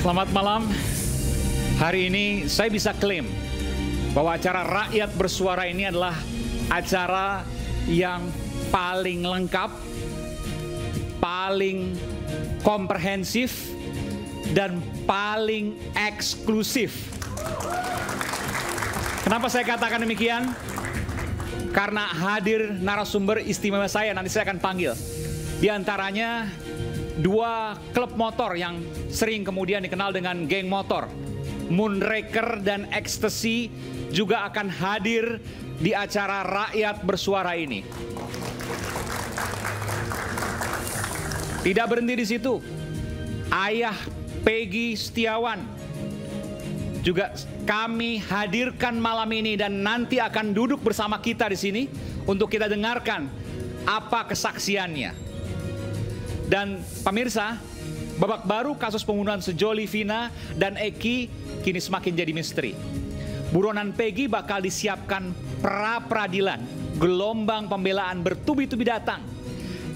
Selamat malam. Hari ini saya bisa klaim bahwa acara Rakyat Bersuara ini adalah acara yang paling lengkap, paling komprehensif, dan paling eksklusif. Kenapa saya katakan demikian? Karena hadir narasumber istimewa saya, nanti saya akan panggil. Di antaranya dua klub motor yang sering kemudian dikenal dengan geng motor. Moonraker dan Ecstasy juga akan hadir di acara Rakyat Bersuara ini. Tidak berhenti di situ. Ayah Peggy Setiawan juga kami hadirkan malam ini dan nanti akan duduk bersama kita di sini untuk kita dengarkan apa kesaksiannya. Dan pemirsa, babak baru kasus pembunuhan Sejoli, Vina, dan Eki kini semakin jadi misteri. Buronan Peggy bakal disiapkan pra-peradilan. Gelombang pembelaan bertubi-tubi datang.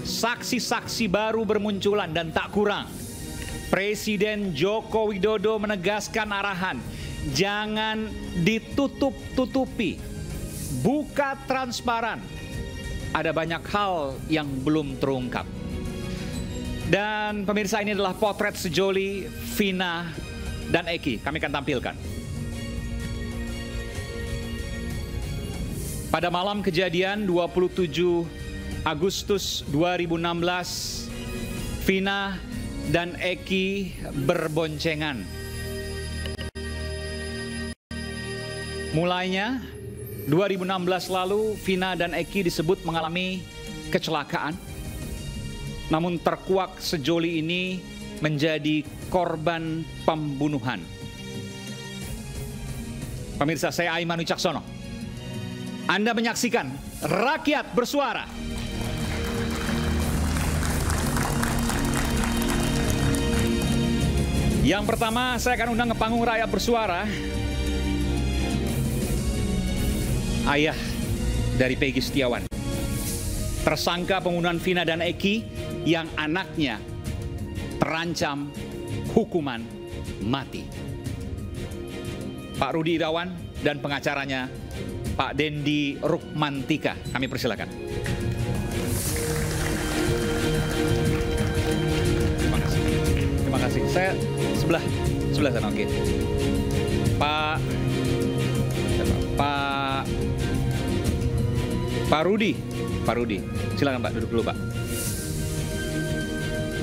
Saksi-saksi baru bermunculan dan tak kurang. Presiden Joko Widodo menegaskan arahan, jangan ditutup-tutupi, buka transparan. Ada banyak hal yang belum terungkap. Dan pemirsa ini adalah potret sejoli Vina dan Eki. Kami akan tampilkan. Pada malam kejadian 27 Agustus 2016, Vina dan Eki berboncengan. Mulainya 2016 lalu Vina dan Eki disebut mengalami kecelakaan namun terkuak sejoli ini menjadi korban pembunuhan. Pemirsa, saya Aiman Wicaksono. Anda menyaksikan Rakyat Bersuara. Yang pertama, saya akan undang ke panggung Rakyat Bersuara. Ayah dari Peggy Setiawan tersangka pembunuhan Vina dan Eki yang anaknya terancam hukuman mati. Pak Rudi Irawan dan pengacaranya Pak Dendi Rukmantika. Kami persilakan. Terima kasih. Terima kasih. Saya sebelah sebelah sana oke. Pak Pak Pak Rudi, Pak Rudi, silakan Pak duduk dulu Pak.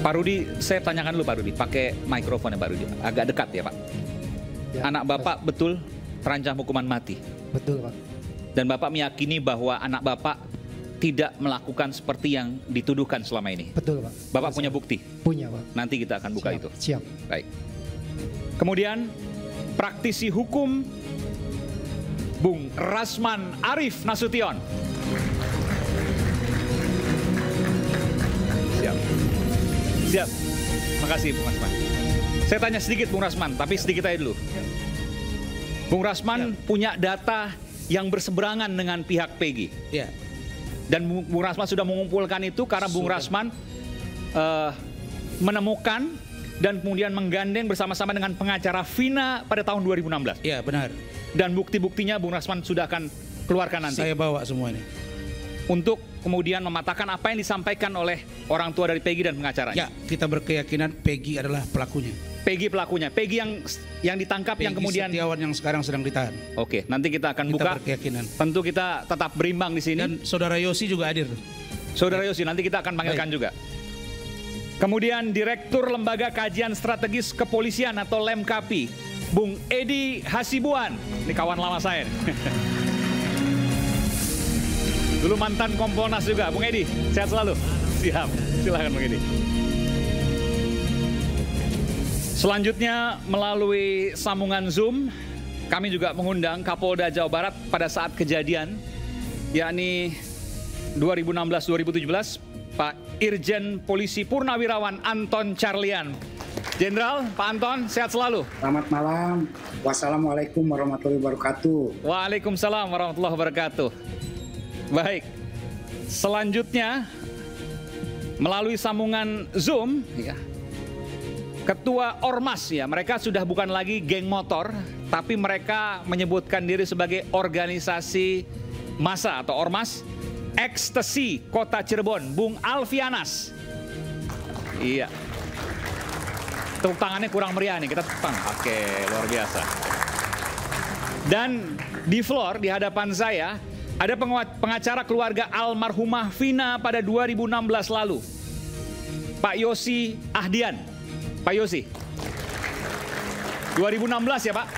Pak Rudi, saya tanyakan dulu Pak Rudi, pakai mikrofon ya Pak Rudi, agak dekat ya Pak. Ya, anak Bapak betul terancam hukuman mati. Betul Pak. Dan Bapak meyakini bahwa anak Bapak tidak melakukan seperti yang dituduhkan selama ini. Betul Pak. Bapak punya bukti? Punya Pak. Nanti kita akan buka Siap. itu. Siap. Baik. Kemudian praktisi hukum Bung Rasman Arif Nasution. Siap. kasih Bung Rasman. Saya tanya sedikit Bung Rasman, tapi sedikit aja dulu. Bung Rasman ya. punya data yang berseberangan dengan pihak PG. Ya. Dan Bung Rasman sudah mengumpulkan itu karena Bung Rasman uh, menemukan dan kemudian menggandeng bersama-sama dengan pengacara Vina pada tahun 2016. Iya, benar. Dan bukti-buktinya Bung Rasman sudah akan keluarkan nanti. Saya bawa semuanya. Untuk kemudian mematahkan apa yang disampaikan oleh orang tua dari Peggy dan pengacara. Ya, kita berkeyakinan Peggy adalah pelakunya. Peggy pelakunya, Peggy yang yang ditangkap Peggy yang kemudian Setiawan yang sekarang sedang ditahan. Oke, nanti kita akan kita buka. berkeyakinan. Tentu kita tetap berimbang di sini. Dan saudara Yosi juga hadir. Saudara Yosi, nanti kita akan panggilkan juga. Kemudian Direktur Lembaga Kajian Strategis Kepolisian atau LEMKAPI, Bung Edi Hasibuan. Ini kawan lama saya. Nih. Dulu mantan komponas juga. Bung Edi, sehat selalu. Siap. silahkan Bung Edi. Selanjutnya melalui sambungan Zoom, kami juga mengundang Kapolda Jawa Barat pada saat kejadian, yakni 2016-2017, Pak Irjen Polisi Purnawirawan Anton Charlian Jenderal, Pak Anton, sehat selalu. Selamat malam. Wassalamualaikum warahmatullahi wabarakatuh. Waalaikumsalam warahmatullahi wabarakatuh. Baik. Selanjutnya melalui sambungan Zoom ya. Ketua Ormas ya, mereka sudah bukan lagi geng motor, tapi mereka menyebutkan diri sebagai organisasi masa atau Ormas Ekstasi Kota Cirebon, Bung Alfianas. Iya. Tepuk tangannya kurang meriah nih, kita tepang. Oke, luar biasa. Dan di floor di hadapan saya ada pengacara keluarga almarhumah Vina pada 2016 lalu. Pak Yosi Ahdian. Pak Yosi. 2016 ya Pak?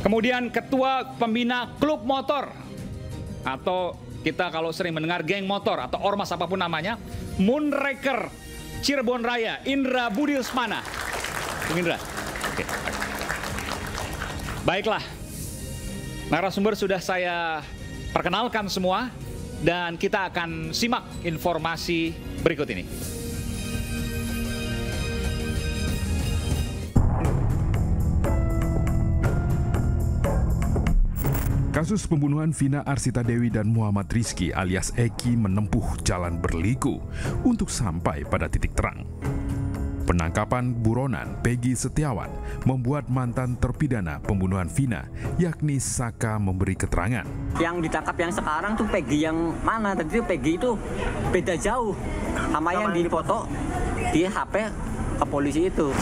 Kemudian ketua pembina klub motor atau kita kalau sering mendengar geng motor atau ormas apapun namanya, Moonraker Cirebon Raya, Indra Budilsmana. Indra. Baiklah, Narasumber sudah saya perkenalkan semua dan kita akan simak informasi berikut ini. Kasus pembunuhan Vina Arsita Dewi dan Muhammad Rizki alias Eki menempuh jalan berliku untuk sampai pada titik terang. Penangkapan buronan Peggy Setiawan membuat mantan terpidana pembunuhan Vina, yakni Saka memberi keterangan. Yang ditangkap yang sekarang tuh Peggy yang mana? Tadi itu Peggy itu beda jauh sama yang di foto di HP ke polisi itu.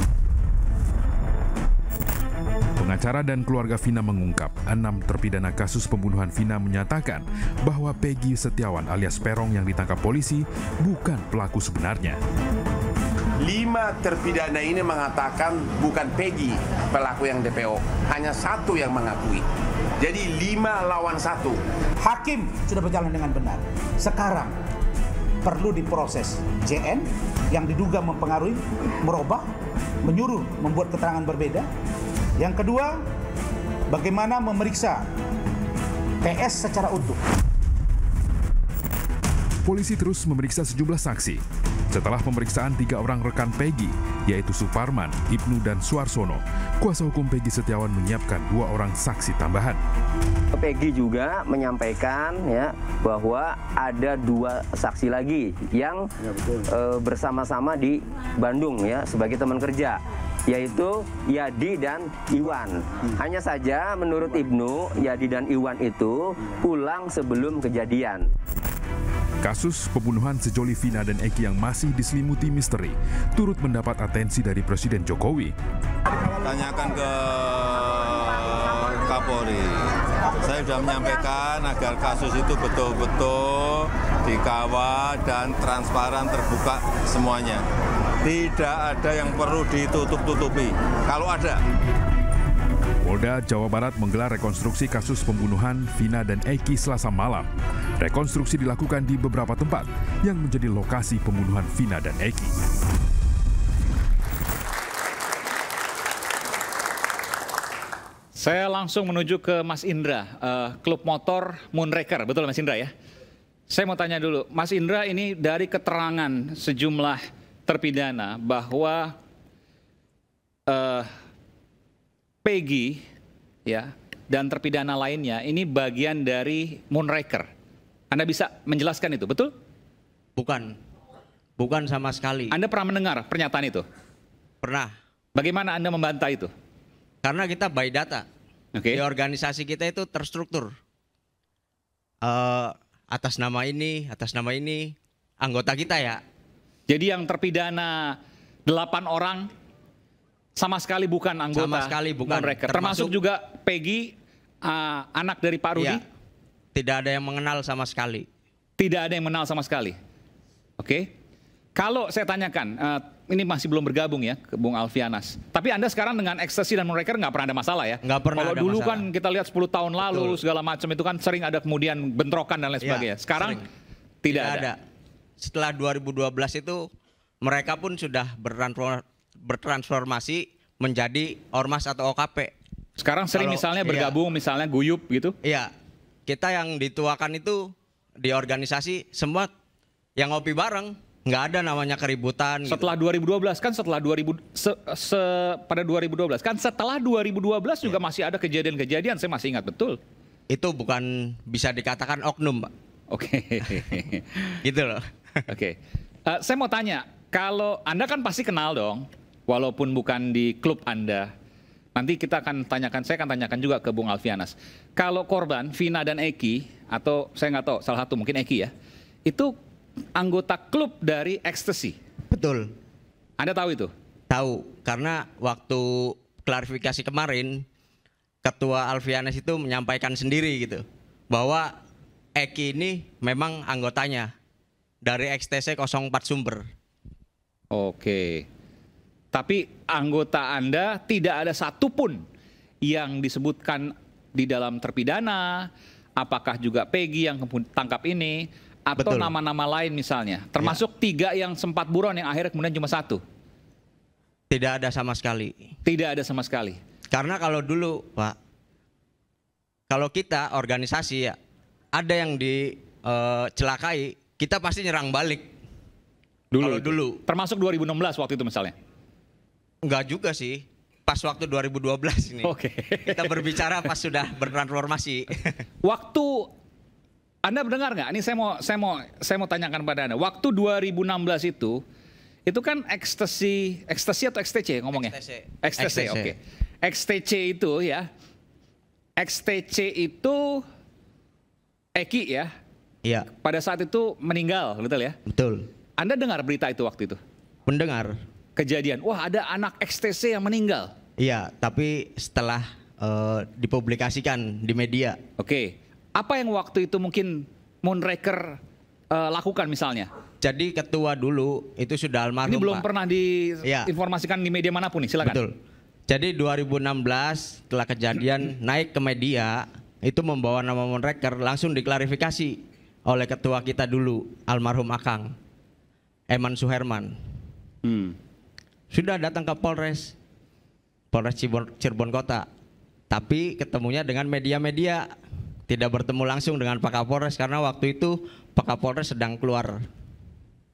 Pengacara dan keluarga Vina mengungkap, enam terpidana kasus pembunuhan Vina menyatakan bahwa Peggy Setiawan alias Perong yang ditangkap polisi bukan pelaku sebenarnya lima terpidana ini mengatakan bukan Peggy pelaku yang DPO, hanya satu yang mengakui. Jadi lima lawan satu. Hakim sudah berjalan dengan benar. Sekarang perlu diproses JN yang diduga mempengaruhi, merubah, menyuruh membuat keterangan berbeda. Yang kedua, bagaimana memeriksa TS secara utuh. Polisi terus memeriksa sejumlah saksi, setelah pemeriksaan tiga orang rekan Peggy, yaitu Suparman, Ibnu, dan Suarsono, kuasa hukum Peggy Setiawan menyiapkan dua orang saksi tambahan. Peggy juga menyampaikan ya bahwa ada dua saksi lagi yang ya, e, bersama-sama di Bandung ya sebagai teman kerja yaitu Yadi dan Iwan. Hmm. Hanya saja menurut Ibnu, Yadi dan Iwan itu hmm. pulang sebelum kejadian. Kasus pembunuhan sejoli Vina dan Eki yang masih diselimuti misteri turut mendapat atensi dari Presiden Jokowi. Tanyakan ke Kapolri. Saya sudah menyampaikan agar kasus itu betul-betul dikawal dan transparan terbuka semuanya. Tidak ada yang perlu ditutup-tutupi. Kalau ada, Polda Jawa Barat menggelar rekonstruksi kasus pembunuhan Vina dan Eki Selasa malam. Rekonstruksi dilakukan di beberapa tempat yang menjadi lokasi pembunuhan Vina dan Eki. Saya langsung menuju ke Mas Indra, uh, klub motor Moonraker, betul Mas Indra ya? Saya mau tanya dulu, Mas Indra ini dari keterangan sejumlah terpidana bahwa uh, Peggy ya dan terpidana lainnya ini bagian dari Moonraker. Anda bisa menjelaskan itu, betul? Bukan. Bukan sama sekali. Anda pernah mendengar pernyataan itu? Pernah. Bagaimana Anda membantah itu? Karena kita by data. Okay. Di organisasi kita itu terstruktur. Uh, atas nama ini, atas nama ini, anggota kita ya. Jadi yang terpidana delapan orang sama sekali bukan anggota sama sekali bukan mereka termasuk, termasuk juga Peggy uh, anak dari Pak Rudi ya, tidak ada yang mengenal sama sekali tidak ada yang mengenal sama sekali oke okay? kalau saya tanyakan uh, ini masih belum bergabung ya ke Bung Alfianas tapi anda sekarang dengan ekstasi dan mereka nggak pernah ada masalah ya nggak pernah kalau ada dulu kan masalah. kan kita lihat 10 tahun lalu Betul. segala macam itu kan sering ada kemudian bentrokan dan lain iya, sebagainya ya, sekarang tidak, tidak ada. ada setelah 2012 itu mereka pun sudah bertransformasi bertransformasi menjadi ormas atau OKP. Sekarang sering Kalau, misalnya iya. bergabung iya, misalnya guyup gitu. Iya. Kita yang dituakan itu di organisasi semua yang ngopi bareng, nggak ada namanya keributan. Gitu. Setelah gitu. 2012 kan setelah 2000 se, se, pada 2012 kan setelah 2012 ya. juga iya. masih ada kejadian-kejadian saya masih ingat betul. Itu bukan bisa dikatakan oknum, Pak. Oke. Okay. gitu loh. Oke. Okay. Uh, eh, saya mau tanya, kalau Anda kan pasti kenal dong walaupun bukan di klub Anda. Nanti kita akan tanyakan, saya akan tanyakan juga ke Bung Alfianas. Kalau korban, Vina dan Eki, atau saya nggak tahu, salah satu mungkin Eki ya, itu anggota klub dari Ecstasy. Betul. Anda tahu itu? Tahu, karena waktu klarifikasi kemarin, Ketua Alfianas itu menyampaikan sendiri gitu, bahwa Eki ini memang anggotanya dari XTC 04 Sumber. Oke. Tapi anggota Anda tidak ada satupun yang disebutkan di dalam terpidana, apakah juga Peggy yang tangkap ini, atau nama-nama lain misalnya. Ya. Termasuk ya. tiga yang sempat buron yang akhirnya kemudian cuma satu. Tidak ada sama sekali. Tidak ada sama sekali. Karena kalau dulu, Pak, kalau kita organisasi ya, ada yang dicelakai, eh, kita pasti nyerang balik. Dulu. Kalau dulu. Termasuk 2016 waktu itu misalnya. Enggak juga sih. Pas waktu 2012 ini. Oke. Okay. Kita berbicara pas sudah bertransformasi. waktu Anda mendengar nggak? Ini saya mau saya mau saya mau tanyakan pada Anda. Waktu 2016 itu itu kan ekstasi, ekstasi atau XTC ngomongnya? XTC. XTC, oke. Okay. XTC itu ya. XTC itu Eki ya. Iya. Pada saat itu meninggal, betul ya? Betul. Anda dengar berita itu waktu itu? Mendengar kejadian. Wah ada anak XTC yang meninggal. Iya, tapi setelah uh, dipublikasikan di media. Oke, okay. apa yang waktu itu mungkin Moonraker uh, lakukan misalnya? Jadi ketua dulu itu sudah almarhum. Ini belum Pak. pernah iya. diinformasikan ya. di media manapun nih, silakan. Betul. Jadi 2016 setelah kejadian naik ke media itu membawa nama Moonraker langsung diklarifikasi oleh ketua kita dulu almarhum Akang Eman Suherman. Hmm. Sudah datang ke Polres, Polres Cirebon, Cirebon Kota. Tapi ketemunya dengan media-media, tidak bertemu langsung dengan Pak Kapolres karena waktu itu Pak Kapolres sedang keluar.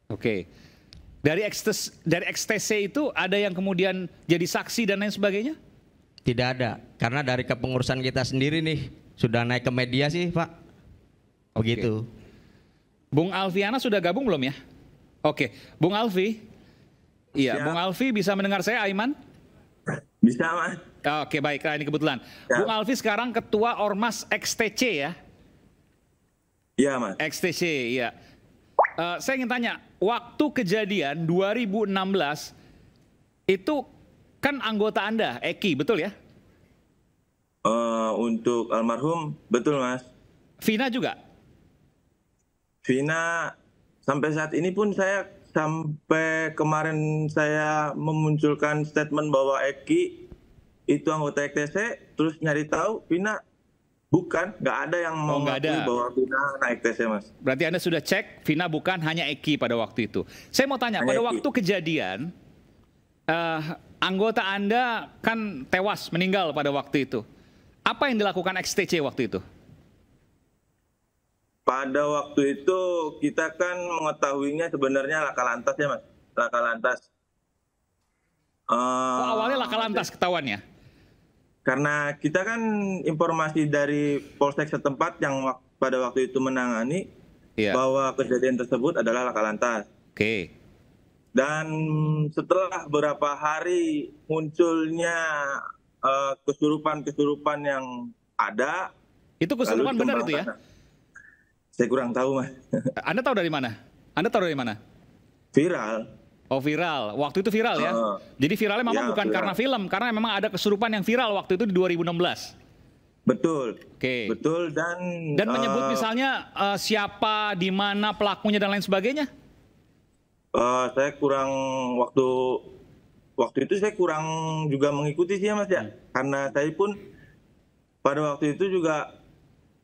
Oke. Dari ekstes, dari XTC itu ada yang kemudian jadi saksi dan lain sebagainya? Tidak ada, karena dari kepengurusan kita sendiri nih sudah naik ke media sih, Pak. Begitu. Oke. Bung Alfiana sudah gabung belum ya? Oke, Bung Alfi, Iya, Bung Alfi bisa mendengar saya Aiman? Bisa, Mas. Oke, baik. Nah, ini kebetulan. Ya. Bung Alfi sekarang ketua Ormas XTC ya? Iya, Mas. XTC, iya. Uh, saya ingin tanya, waktu kejadian 2016 itu kan anggota Anda, Eki, betul ya? Uh, untuk almarhum, betul mas. Vina juga? Vina, sampai saat ini pun saya sampai kemarin saya memunculkan statement bahwa Eki itu anggota EKTC, terus nyari tahu Vina bukan, nggak ada yang mau oh, ada. bahwa Vina anak EKTC mas. Berarti anda sudah cek Vina bukan hanya Eki pada waktu itu. Saya mau tanya hanya pada Eki. waktu kejadian uh, anggota anda kan tewas meninggal pada waktu itu. Apa yang dilakukan XTC waktu itu? Pada waktu itu kita kan mengetahuinya sebenarnya laka lantas ya mas, laka lantas. Uh, oh, awalnya laka lantas ketahuannya? Karena kita kan informasi dari polsek setempat yang wak pada waktu itu menangani yeah. bahwa kejadian tersebut adalah laka lantas. Oke. Okay. Dan setelah beberapa hari munculnya eh, kesurupan-kesurupan uh, kesurupan -kesurupan yang ada. Itu kesurupan benar itu ya? Saya kurang tahu, Mas. Anda tahu dari mana? Anda tahu dari mana? Viral. Oh viral, waktu itu viral ya. Uh, Jadi viralnya memang ya, bukan viral. karena film, karena memang ada kesurupan yang viral waktu itu di 2016. Betul. Oke. Okay. Betul dan dan uh, menyebut eh, misalnya uh, siapa, di mana pelakunya dan lain sebagainya. Uh, saya kurang waktu waktu itu saya kurang juga mengikuti sih ya mas ya, hmm. karena saya pun pada waktu itu juga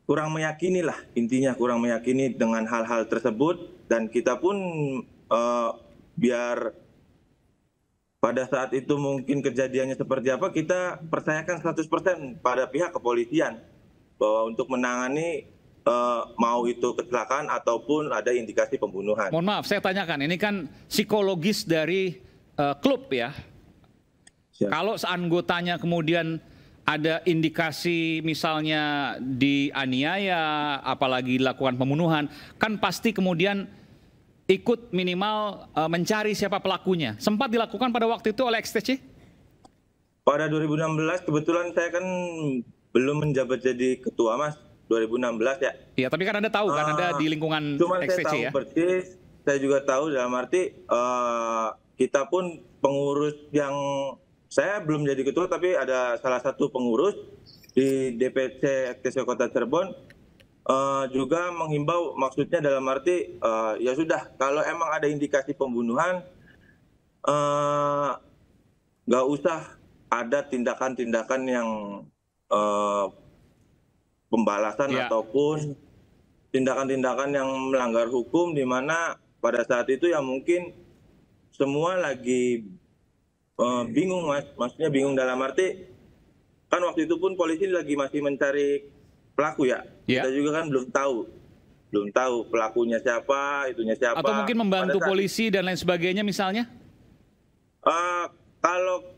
kurang meyakini lah intinya kurang meyakini dengan hal-hal tersebut dan kita pun uh, biar pada saat itu mungkin kejadiannya seperti apa kita percayakan 100% pada pihak kepolisian bahwa untuk menangani uh, mau itu kecelakaan ataupun ada indikasi pembunuhan. Mohon maaf, saya tanyakan ini kan psikologis dari uh, klub ya. Siap. Kalau seanggotanya kemudian ada indikasi misalnya dianiaya, apalagi dilakukan pembunuhan, kan pasti kemudian ikut minimal e, mencari siapa pelakunya. Sempat dilakukan pada waktu itu oleh XTC? Pada 2016 kebetulan saya kan belum menjabat jadi ketua mas 2016 ya. Iya, tapi kan anda tahu kan uh, anda ah, di lingkungan cuman XTC saya tahu ya. Persis, saya juga tahu dalam arti uh, kita pun pengurus yang saya belum jadi ketua tapi ada salah satu pengurus di DPC FTC Kota Cirebon uh, juga menghimbau maksudnya dalam arti uh, ya sudah kalau emang ada indikasi pembunuhan eh, nggak uh, usah ada tindakan-tindakan yang uh, pembalasan ya. ataupun tindakan-tindakan yang melanggar hukum di mana pada saat itu ya mungkin semua lagi uh, bingung mas, maksudnya bingung dalam arti kan waktu itu pun polisi lagi masih mencari pelaku ya. Yeah. Kita juga kan belum tahu belum tahu pelakunya siapa, itunya siapa. Atau mungkin membantu polisi dan lain sebagainya misalnya? Uh, kalau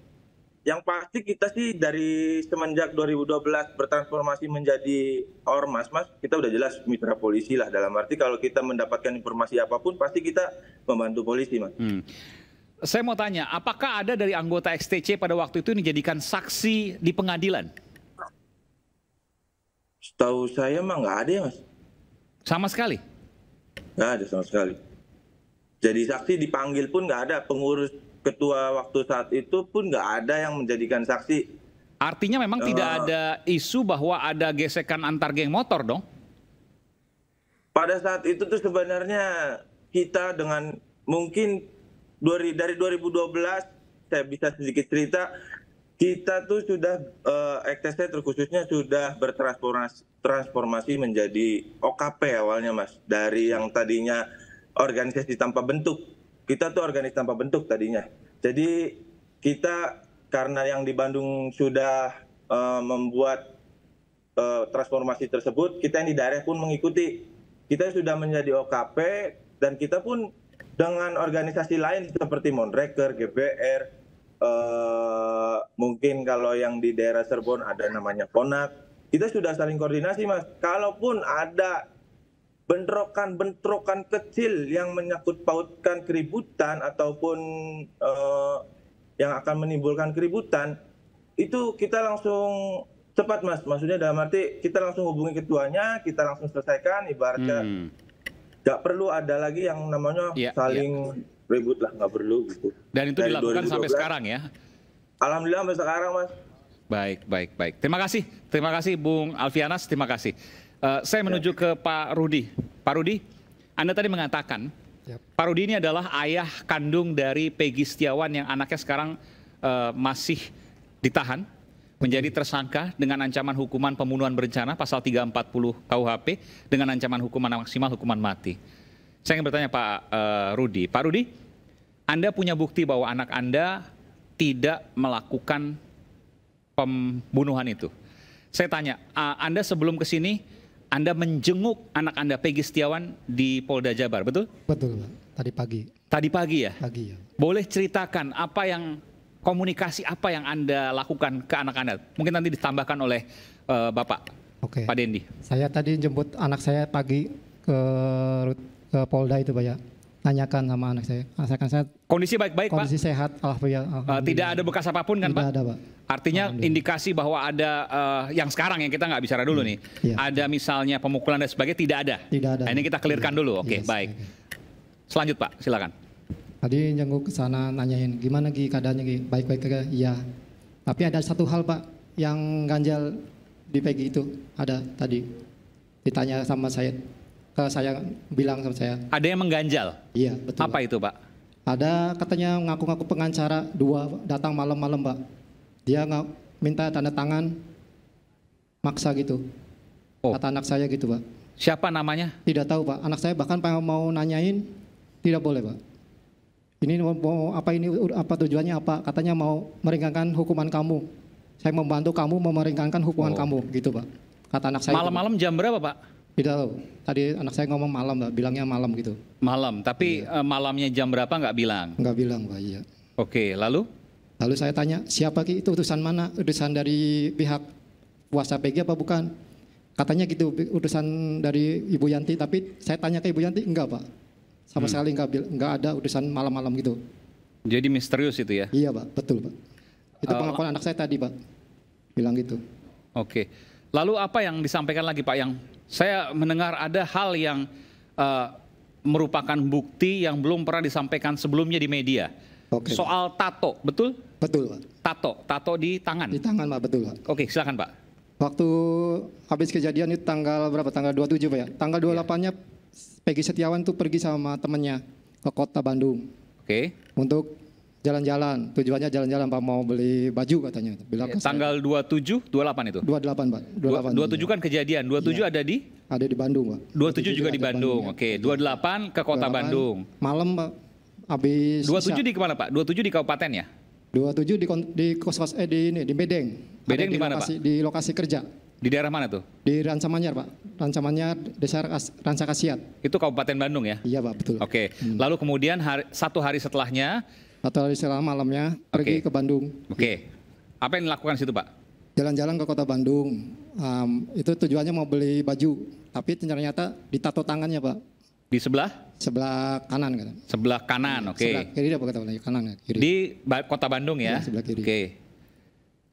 yang pasti kita sih dari semenjak 2012 bertransformasi menjadi ormas, mas, kita udah jelas mitra polisi lah. Dalam arti kalau kita mendapatkan informasi apapun, pasti kita membantu polisi, mas. Hmm. Saya mau tanya, apakah ada dari anggota XTC pada waktu itu dijadikan saksi di pengadilan? Setahu saya mah nggak ada ya mas. Sama sekali? Nggak ada sama sekali. Jadi saksi dipanggil pun nggak ada. Pengurus ketua waktu saat itu pun nggak ada yang menjadikan saksi. Artinya memang uh, tidak eh. ada isu bahwa ada gesekan antar geng motor dong? Pada saat itu tuh sebenarnya kita dengan mungkin dari dari 2012 saya bisa sedikit cerita kita tuh sudah uh, eh, XTC terkhususnya sudah bertransformasi transformasi menjadi OKP awalnya Mas dari yang tadinya organisasi tanpa bentuk kita tuh organisasi tanpa bentuk tadinya jadi kita karena yang di Bandung sudah uh, membuat uh, transformasi tersebut kita yang di daerah pun mengikuti kita sudah menjadi OKP dan kita pun dengan organisasi lain seperti Monreker, GBR, eh, mungkin kalau yang di daerah Serbon ada namanya Ponak, kita sudah saling koordinasi mas. Kalaupun ada bentrokan-bentrokan kecil yang menyakut pautkan keributan ataupun eh, yang akan menimbulkan keributan itu kita langsung cepat mas maksudnya dalam arti kita langsung hubungi ketuanya kita langsung selesaikan ibaratnya hmm nggak perlu ada lagi yang namanya ya, saling ya. ribut lah nggak perlu gitu. Dan itu Dari dilakukan 2012, sampai sekarang ya? Alhamdulillah sampai sekarang mas. Baik, baik, baik. Terima kasih, terima kasih Bung Alfianas, terima kasih. Uh, saya menuju ke Pak Rudi. Pak Rudi, Anda tadi mengatakan Pak Rudi ini adalah ayah kandung dari Pegi Setiawan yang anaknya sekarang uh, masih ditahan menjadi tersangka dengan ancaman hukuman pembunuhan berencana pasal 340 KUHP dengan ancaman hukuman maksimal hukuman mati. Saya ingin bertanya Pak uh, Rudi. Pak Rudi, Anda punya bukti bahwa anak Anda tidak melakukan pembunuhan itu. Saya tanya, uh, Anda sebelum ke sini Anda menjenguk anak Anda Pegi Setiawan di Polda Jabar, betul? Betul, Tadi pagi. Tadi pagi ya? Pagi ya. Boleh ceritakan apa yang komunikasi apa yang Anda lakukan ke anak Anda? Mungkin nanti ditambahkan oleh uh, Bapak. Okay. Pak Dendi. Saya tadi jemput anak saya pagi ke, ke Polda itu Pak ya. Tanyakan sama anak saya. Asalkan saya kondisi baik-baik kondisi Pak. Kondisi sehat alhamdulillah, alhamdulillah. Eh, tidak ada bekas apapun kan tidak Pak? Tidak ada Pak. Artinya indikasi bahwa ada uh, yang sekarang yang kita nggak bicara dulu nih. Ya. Ada misalnya pemukulan dan sebagainya tidak ada. Tidak ada. Nah, ini kita clearkan ya. dulu. Oke, okay, iya, yes, baik. Okay. Iya. Selanjut Pak, silakan. Tadi jenguk ke sana nanyain gimana Gi keadaannya Gi, baik-baik aja? Iya. Tapi ada satu hal Pak yang ganjal di Peggy itu ada tadi ditanya sama saya ke saya bilang sama saya. Ada yang mengganjal? Iya betul. Apa Pak. itu Pak? Ada katanya ngaku-ngaku pengacara dua datang malam-malam Pak. Dia nggak minta tanda tangan maksa gitu. Oh. Kata anak saya gitu Pak. Siapa namanya? Tidak tahu Pak. Anak saya bahkan pengen mau nanyain tidak boleh Pak ini mau, apa ini apa tujuannya apa katanya mau meringankan hukuman kamu saya membantu kamu memeringkankan hukuman oh. kamu gitu pak kata anak saya malam-malam jam berapa pak tidak tahu tadi anak saya ngomong malam pak bilangnya malam gitu malam tapi iya. Eh, malamnya jam berapa nggak bilang nggak bilang pak iya oke lalu lalu saya tanya siapa ki itu utusan mana utusan dari pihak puasa PG apa bukan katanya gitu utusan dari Ibu Yanti tapi saya tanya ke Ibu Yanti enggak pak sama hmm. sekali nggak nggak ada urusan malam-malam gitu. Jadi misterius itu ya? Iya pak, betul pak. Itu eh, pengakuan anak saya tadi pak, bilang gitu. Oke, okay. lalu apa yang disampaikan lagi pak? Yang saya mendengar ada hal yang uh, merupakan bukti yang belum pernah disampaikan sebelumnya di media. Oke. Okay, Soal pak. tato, betul? Betul pak. Tato, tato di tangan. Di tangan pak, betul pak. Oke, okay, silakan pak. Waktu habis kejadian itu tanggal berapa? Tanggal 27 Pak ya? Tanggal 28-nya Peggy Setiawan tuh pergi sama temennya ke kota Bandung. Oke. Okay. Untuk jalan-jalan, tujuannya jalan-jalan Pak mau beli baju katanya. Bilang, ya, tanggal 27, 28 itu? 28 Pak. 28, 27 kan kejadian, 27 iya. ada di? Ada di Bandung Pak. 27, 27 juga di Bandung, ya. oke. Okay. 28 ke kota 28, Bandung. Malam Pak, habis 27 isya. di kemana Pak? 27 di kabupaten ya? 27 di di kos eh di ini di Bedeng. Bedeng di, di mana lokasi, Pak? Di lokasi kerja. Di daerah mana tuh? Di Rancamanyar, Pak. Rancamanyar, Desa Rancakasiat. Itu Kabupaten Bandung ya? Iya, Pak, betul. Oke. Okay. Hmm. Lalu kemudian hari, satu hari setelahnya? Satu hari setelah malamnya pergi ke Bandung. Oke. Okay. Apa yang dilakukan situ, Pak? Jalan-jalan ke kota Bandung. Um, itu tujuannya mau beli baju, tapi ternyata ditato tangannya, Pak. Di sebelah? Sebelah kanan kan. Sebelah kanan, iya, oke. Okay. Sebelah kiri dia kanan, ya, kiri. Di kota Bandung ya? ya sebelah kiri. Oke. Okay.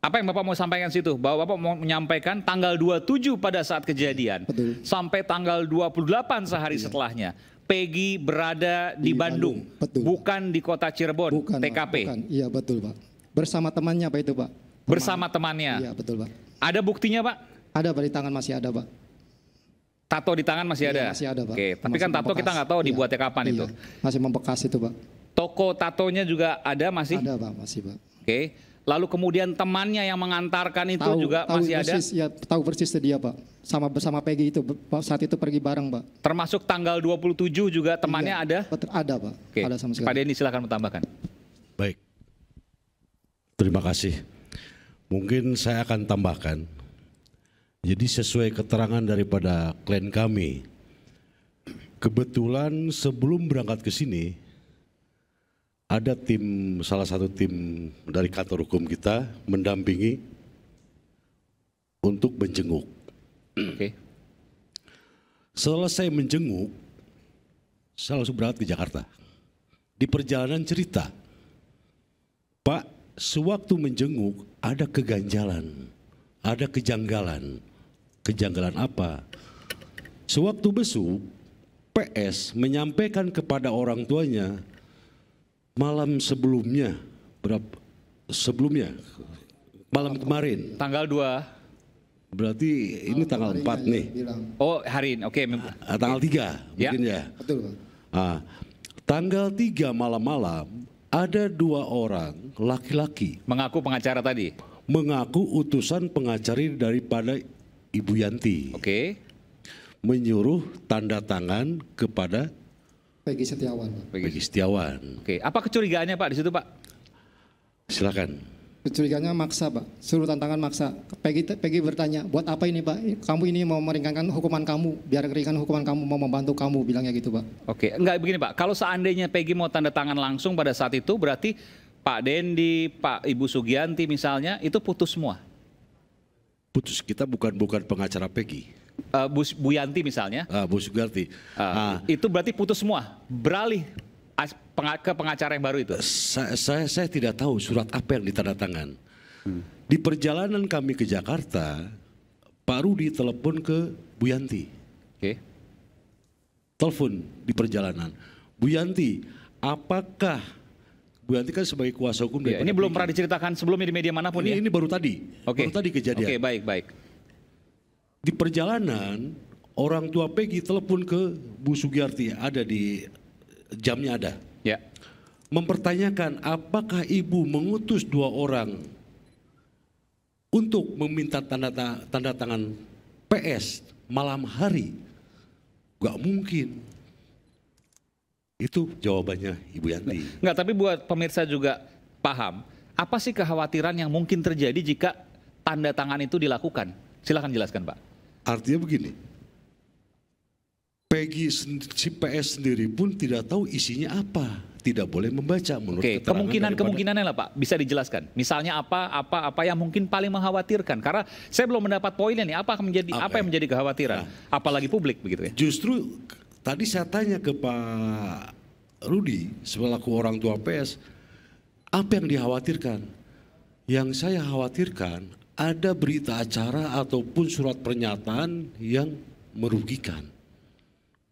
Apa yang Bapak mau sampaikan situ? Bahwa Bapak mau menyampaikan tanggal 27 pada saat kejadian Betul. sampai tanggal 28 sehari Betul. Iya. setelahnya. Peggy berada di, di iya, Bandung, Bandung. Betul. bukan di kota Cirebon, bukan, TKP. bukan. Iya betul, Pak. Bersama temannya Pak itu, Pak. Teman. Bersama temannya. Iya, betul, Pak. Ada buktinya, Pak? Ada, Pak, di tangan masih ada, Pak. Tato di tangan masih iya, ada. masih ada, Pak. Oke, tapi masih kan tato membekas. kita nggak tahu iya. dibuatnya kapan iya. itu. Masih membekas itu, Pak. Toko tatonya juga ada masih? Ada, Pak, masih, Pak. Oke. Lalu kemudian temannya yang mengantarkan itu tahu, juga tahu masih persis, ada? Ya, tahu persis dia Pak. Sama bersama Peggy itu saat itu pergi bareng Pak. Termasuk tanggal 27 juga temannya iya, ada? Ada Pak. Oke. Ada sama sekali. Pak Denny silahkan menambahkan. Baik. Terima kasih. Mungkin saya akan tambahkan. Jadi sesuai keterangan daripada klien kami, kebetulan sebelum berangkat ke sini, ada tim salah satu tim dari kantor hukum kita mendampingi untuk menjenguk. Oke. Okay. Selesai menjenguk, saya langsung berangkat ke Jakarta. Di perjalanan cerita, Pak, sewaktu menjenguk ada keganjalan, ada kejanggalan. Kejanggalan apa? Sewaktu besuk, PS menyampaikan kepada orang tuanya malam sebelumnya berapa sebelumnya malam kemarin tanggal 2 Berarti ini tanggal 4 nih. Oh, hari ini. Oke. Okay. Ah, tanggal 3 ya. mungkin ya. Betul, nah, tanggal 3 malam-malam ada dua orang laki-laki mengaku pengacara tadi. Mengaku utusan pengacara daripada Ibu Yanti. Oke. Okay. Menyuruh tanda tangan kepada Pegi Setiawan. Pegi Setiawan. Oke, apa kecurigaannya Pak di situ Pak? Silakan. Kecurigaannya maksa Pak, suruh tantangan maksa. Pegi Pegi bertanya, buat apa ini Pak? Kamu ini mau meringankan hukuman kamu, biar ringan hukuman kamu, mau membantu kamu, bilangnya gitu Pak. Oke, enggak begini Pak, kalau seandainya Pegi mau tanda tangan langsung pada saat itu berarti Pak Dendi, Pak Ibu Sugianti misalnya, itu putus semua? Putus, kita bukan bukan pengacara Pegi uh, eh, Bu, Bu Yanti misalnya. Uh, ah, Bu Sugarti. Uh, eh, uh, ah. itu berarti putus semua, beralih ke pengacara yang baru itu. Saya, saya, saya tidak tahu surat apa yang ditandatangan. Hmm. Di perjalanan kami ke Jakarta, Pak Rudi telepon ke Bu Yanti. Oke. Okay. Telepon di perjalanan. Bu Yanti, apakah Bu Yanti kan sebagai kuasa hukum ya, ini belum pernah diceritakan sebelumnya di media manapun ini, ya. Ini baru tadi. Oke. Okay. Baru tadi kejadian. Oke, okay, baik, baik. Di perjalanan orang tua Peggy telepon ke Bu Sugiyarti ada di jamnya ada. Ya. Mempertanyakan apakah ibu mengutus dua orang untuk meminta tanda, tanda tangan PS malam hari. Gak mungkin. Itu jawabannya Ibu Yanti. Enggak, tapi buat pemirsa juga paham, apa sih kekhawatiran yang mungkin terjadi jika tanda tangan itu dilakukan? Silahkan jelaskan Pak. Artinya begini, Peggy si PS sendiri pun tidak tahu isinya apa, tidak boleh membaca menurut Oke, kemungkinan daripada... kemungkinannya lah Pak, bisa dijelaskan. Misalnya apa apa apa yang mungkin paling mengkhawatirkan karena saya belum mendapat poinnya nih, apa menjadi okay. apa yang ya? menjadi kekhawatiran nah, apalagi publik begitu ya. Justru tadi saya tanya ke Pak Rudi selaku orang tua PS, apa yang dikhawatirkan? Yang saya khawatirkan ada berita acara ataupun surat pernyataan yang merugikan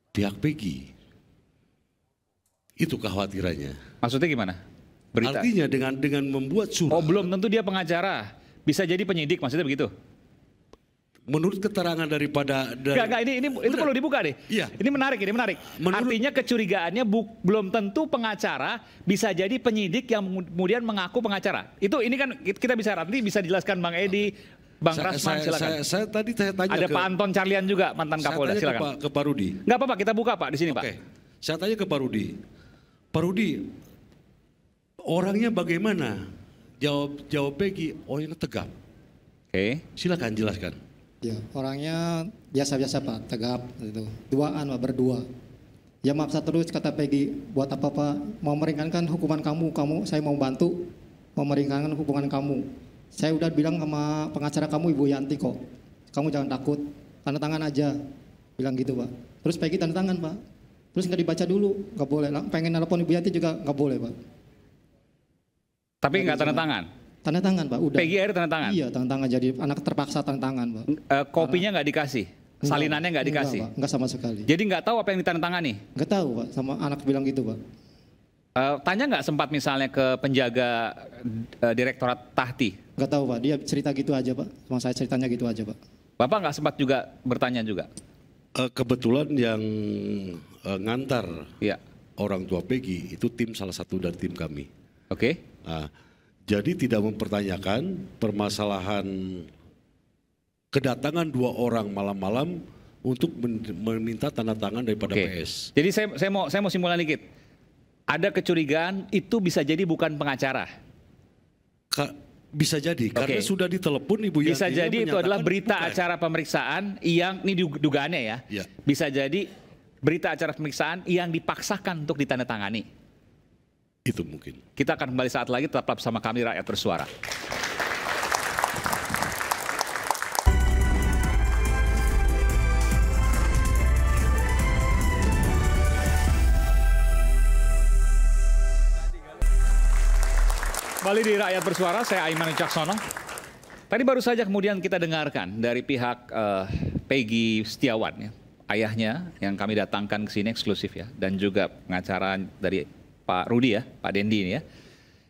pihak Peggy. Itu kekhawatirannya. Maksudnya gimana? Berita. Artinya dengan dengan membuat surat. Oh belum tentu dia pengacara, bisa jadi penyidik maksudnya begitu menurut keterangan daripada dari, gak, gak, ini ini itu perlu dibuka nih. Iya. Ini menarik, ini menarik. Menurut, Artinya kecurigaannya bu, belum tentu pengacara bisa jadi penyidik yang kemudian mengaku pengacara. Itu ini kan kita bisa nanti bisa dijelaskan Bang Edi, Bang saya, Rasman saya, silakan. Saya, saya tadi saya tanya Ada ke, Pak Anton Carlian juga mantan Kapolda tanya silakan. Ke Pak, ke Pak Rudi. Enggak apa-apa, kita buka Pak di sini, Okay. Pak. Saya tanya ke Pak Rudi. Pak Rudi orangnya bagaimana? Jawab jawab Peggy, orangnya oh, tegap. Oke. Okay. Silakan jelaskan. Ya, orangnya biasa-biasa Pak, tegap gitu. Duaan Pak, berdua. Ya maaf saya terus kata Peggy, buat apa Pak? Mau meringankan hukuman kamu, kamu saya mau bantu mau meringankan hukuman kamu. Saya udah bilang sama pengacara kamu Ibu Yanti kok. Kamu jangan takut, tanda tangan aja. Bilang gitu Pak. Terus Peggy tanda tangan Pak. Terus nggak dibaca dulu, nggak boleh. Pengen nelpon Ibu Yanti juga nggak boleh Pak. Tapi nggak gitu, tanda tangan? Tanda tangan, Pak. Udah. PGR tanda tangan. Iya, tanda tangan. Jadi anak terpaksa tanda tangan, Pak. E, kopinya nggak dikasih. Salinannya nggak dikasih. Enggak, sama sekali. Jadi nggak tahu apa yang ditanda ditandatangani. Nggak tahu, Pak. Sama anak bilang gitu, Pak. E, tanya nggak sempat misalnya ke penjaga e, direktorat Tahti? Nggak tahu, Pak. Dia cerita gitu aja, Pak. Sama saya ceritanya gitu aja, Pak. Bapak nggak sempat juga bertanya juga? E, kebetulan yang e, ngantar ya. orang tua Peggy itu tim salah satu dari tim kami. Oke. Okay. Nah, jadi tidak mempertanyakan permasalahan kedatangan dua orang malam-malam untuk meminta tanda tangan daripada Oke. PS. Jadi saya, saya mau saya mau simpulan dikit. Ada kecurigaan itu bisa jadi bukan pengacara. Ka, bisa jadi okay. karena sudah ditelepon Ibu Bisa jadi itu adalah berita bukan. acara pemeriksaan yang ini dugaannya ya. ya. Bisa jadi berita acara pemeriksaan yang dipaksakan untuk ditandatangani itu mungkin. Kita akan kembali saat lagi tetap bersama kami Rakyat Bersuara. Kembali di Rakyat Bersuara, saya Aiman Caksono. Tadi baru saja kemudian kita dengarkan dari pihak uh, Peggy Setiawan, ya, ayahnya yang kami datangkan ke sini eksklusif ya, dan juga pengacara dari Pak Rudi ya, Pak Dendi ini ya.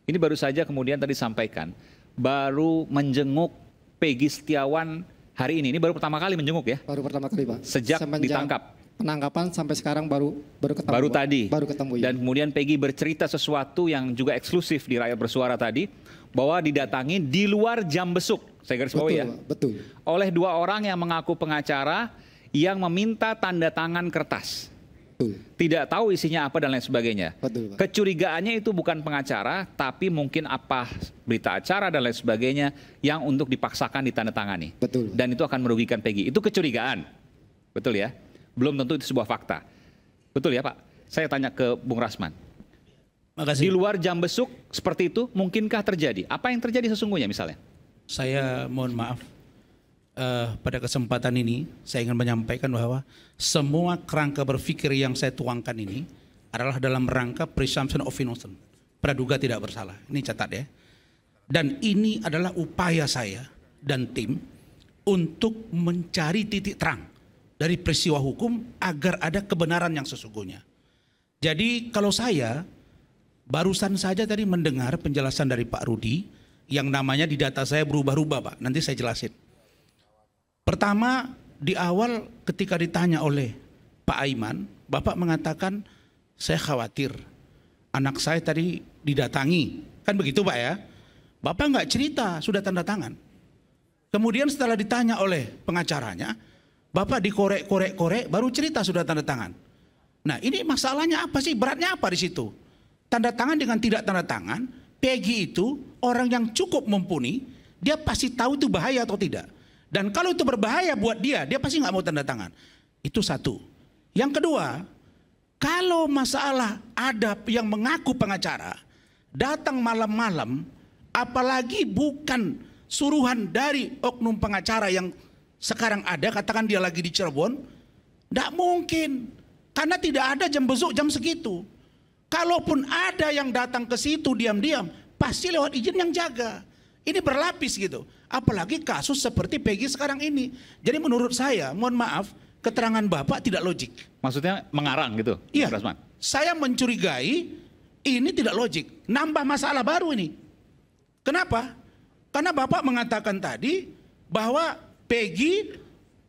Ini baru saja kemudian tadi sampaikan, baru menjenguk Peggy Setiawan hari ini. Ini baru pertama kali menjenguk ya? Baru pertama kali Pak. Sejak Semenjak ditangkap? Penangkapan sampai sekarang baru baru ketemu. Baru tadi? Baru ketemu ya. Dan kemudian Peggy bercerita sesuatu yang juga eksklusif di Rakyat Bersuara tadi, bahwa didatangi di luar jam besuk. Saya garis bawahi ya. Betul. Oleh dua orang yang mengaku pengacara yang meminta tanda tangan kertas. Betul. Tidak tahu isinya apa dan lain sebagainya. Betul, Pak. Kecurigaannya itu bukan pengacara, tapi mungkin apa berita acara dan lain sebagainya yang untuk dipaksakan ditandatangani. Betul. Pak. Dan itu akan merugikan Peggy. Itu kecurigaan. Betul ya? Belum tentu itu sebuah fakta. Betul ya, Pak? Saya tanya ke Bung Rasman. Makasih. Di luar jam besuk seperti itu mungkinkah terjadi? Apa yang terjadi sesungguhnya misalnya? Saya mohon maaf uh, pada kesempatan ini saya ingin menyampaikan bahwa semua kerangka berpikir yang saya tuangkan ini adalah dalam rangka presumption of innocence, praduga tidak bersalah. Ini catat ya. Dan ini adalah upaya saya dan tim untuk mencari titik terang dari peristiwa hukum agar ada kebenaran yang sesungguhnya. Jadi kalau saya barusan saja tadi mendengar penjelasan dari Pak Rudi yang namanya di data saya berubah-ubah Pak, nanti saya jelasin. Pertama, di awal ketika ditanya oleh Pak Aiman, Bapak mengatakan, saya khawatir anak saya tadi didatangi. Kan begitu Pak ya? Bapak nggak cerita, sudah tanda tangan. Kemudian setelah ditanya oleh pengacaranya, Bapak dikorek-korek-korek baru cerita sudah tanda tangan. Nah ini masalahnya apa sih? Beratnya apa di situ? Tanda tangan dengan tidak tanda tangan, Peggy itu orang yang cukup mumpuni, dia pasti tahu itu bahaya atau tidak. Dan kalau itu berbahaya buat dia, dia pasti nggak mau tanda tangan. Itu satu. Yang kedua, kalau masalah ada yang mengaku pengacara, datang malam-malam, apalagi bukan suruhan dari oknum pengacara yang sekarang ada, katakan dia lagi di Cirebon, tidak mungkin. Karena tidak ada jam besok jam segitu. Kalaupun ada yang datang ke situ diam-diam, pasti lewat izin yang jaga. Ini berlapis gitu. Apalagi kasus seperti Peggy sekarang ini. Jadi menurut saya, mohon maaf, keterangan Bapak tidak logik. Maksudnya mengarang gitu? Iya. Rasman. Saya mencurigai ini tidak logik. Nambah masalah baru ini. Kenapa? Karena Bapak mengatakan tadi bahwa Peggy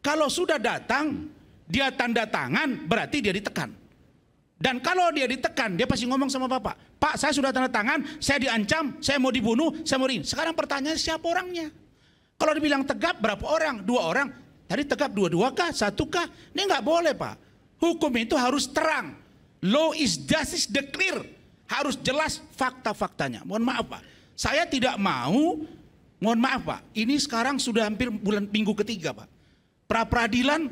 kalau sudah datang, dia tanda tangan berarti dia ditekan. Dan kalau dia ditekan, dia pasti ngomong sama bapak. Pak, saya sudah tanda tangan, saya diancam, saya mau dibunuh, saya mau ini. Sekarang pertanyaan siapa orangnya? Kalau dibilang tegap berapa orang? Dua orang. Tadi tegap dua-dua kah? Satu kah? Ini nggak boleh Pak. Hukum itu harus terang. Law is justice the clear. Harus jelas fakta-faktanya. Mohon maaf Pak. Saya tidak mau, mohon maaf Pak. Ini sekarang sudah hampir bulan minggu ketiga Pak. Pra peradilan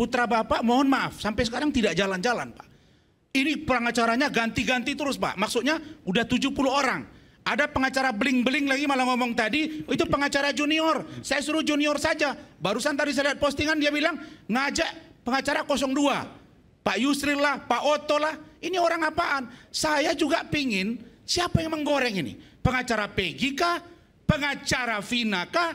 putra Bapak mohon maaf. Sampai sekarang tidak jalan-jalan Pak. Ini acaranya ganti-ganti terus Pak. Maksudnya udah 70 orang. Ada pengacara bling-bling lagi malah ngomong tadi, itu pengacara junior. Saya suruh junior saja. Barusan tadi saya lihat postingan dia bilang ngajak pengacara 02. Pak Yusril lah, Pak Oto lah. Ini orang apaan? Saya juga pingin siapa yang menggoreng ini? Pengacara Peggy kah? Pengacara Vina kah?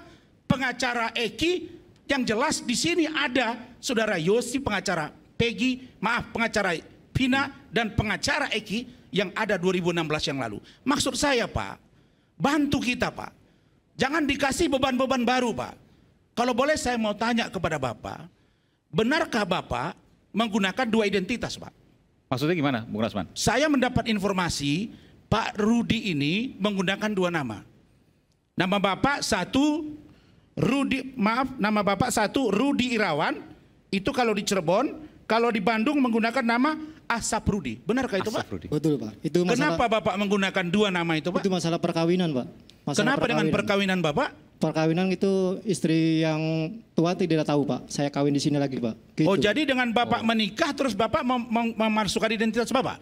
Pengacara Eki? Yang jelas di sini ada saudara Yosi pengacara Peggy, maaf pengacara Vina dan pengacara Eki yang ada 2016 yang lalu. Maksud saya Pak, bantu kita Pak. Jangan dikasih beban-beban baru Pak. Kalau boleh saya mau tanya kepada Bapak, benarkah Bapak menggunakan dua identitas Pak? Maksudnya gimana Bung Rasman? Saya mendapat informasi Pak Rudi ini menggunakan dua nama. Nama Bapak satu Rudi maaf nama Bapak satu Rudi Irawan itu kalau di Cirebon, kalau di Bandung menggunakan nama Asap Rudi. Benarkah itu Asap Pak? Betul Pak. Itu masalah, Kenapa Bapak menggunakan dua nama itu Pak? Itu masalah perkawinan Pak. Masalah Kenapa perkawinan. dengan perkawinan Bapak? Perkawinan itu istri yang tua tidak tahu Pak. Saya kawin di sini lagi Pak. Gitu. Oh jadi dengan Bapak oh. menikah terus Bapak mem mem memalsukan identitas Bapak?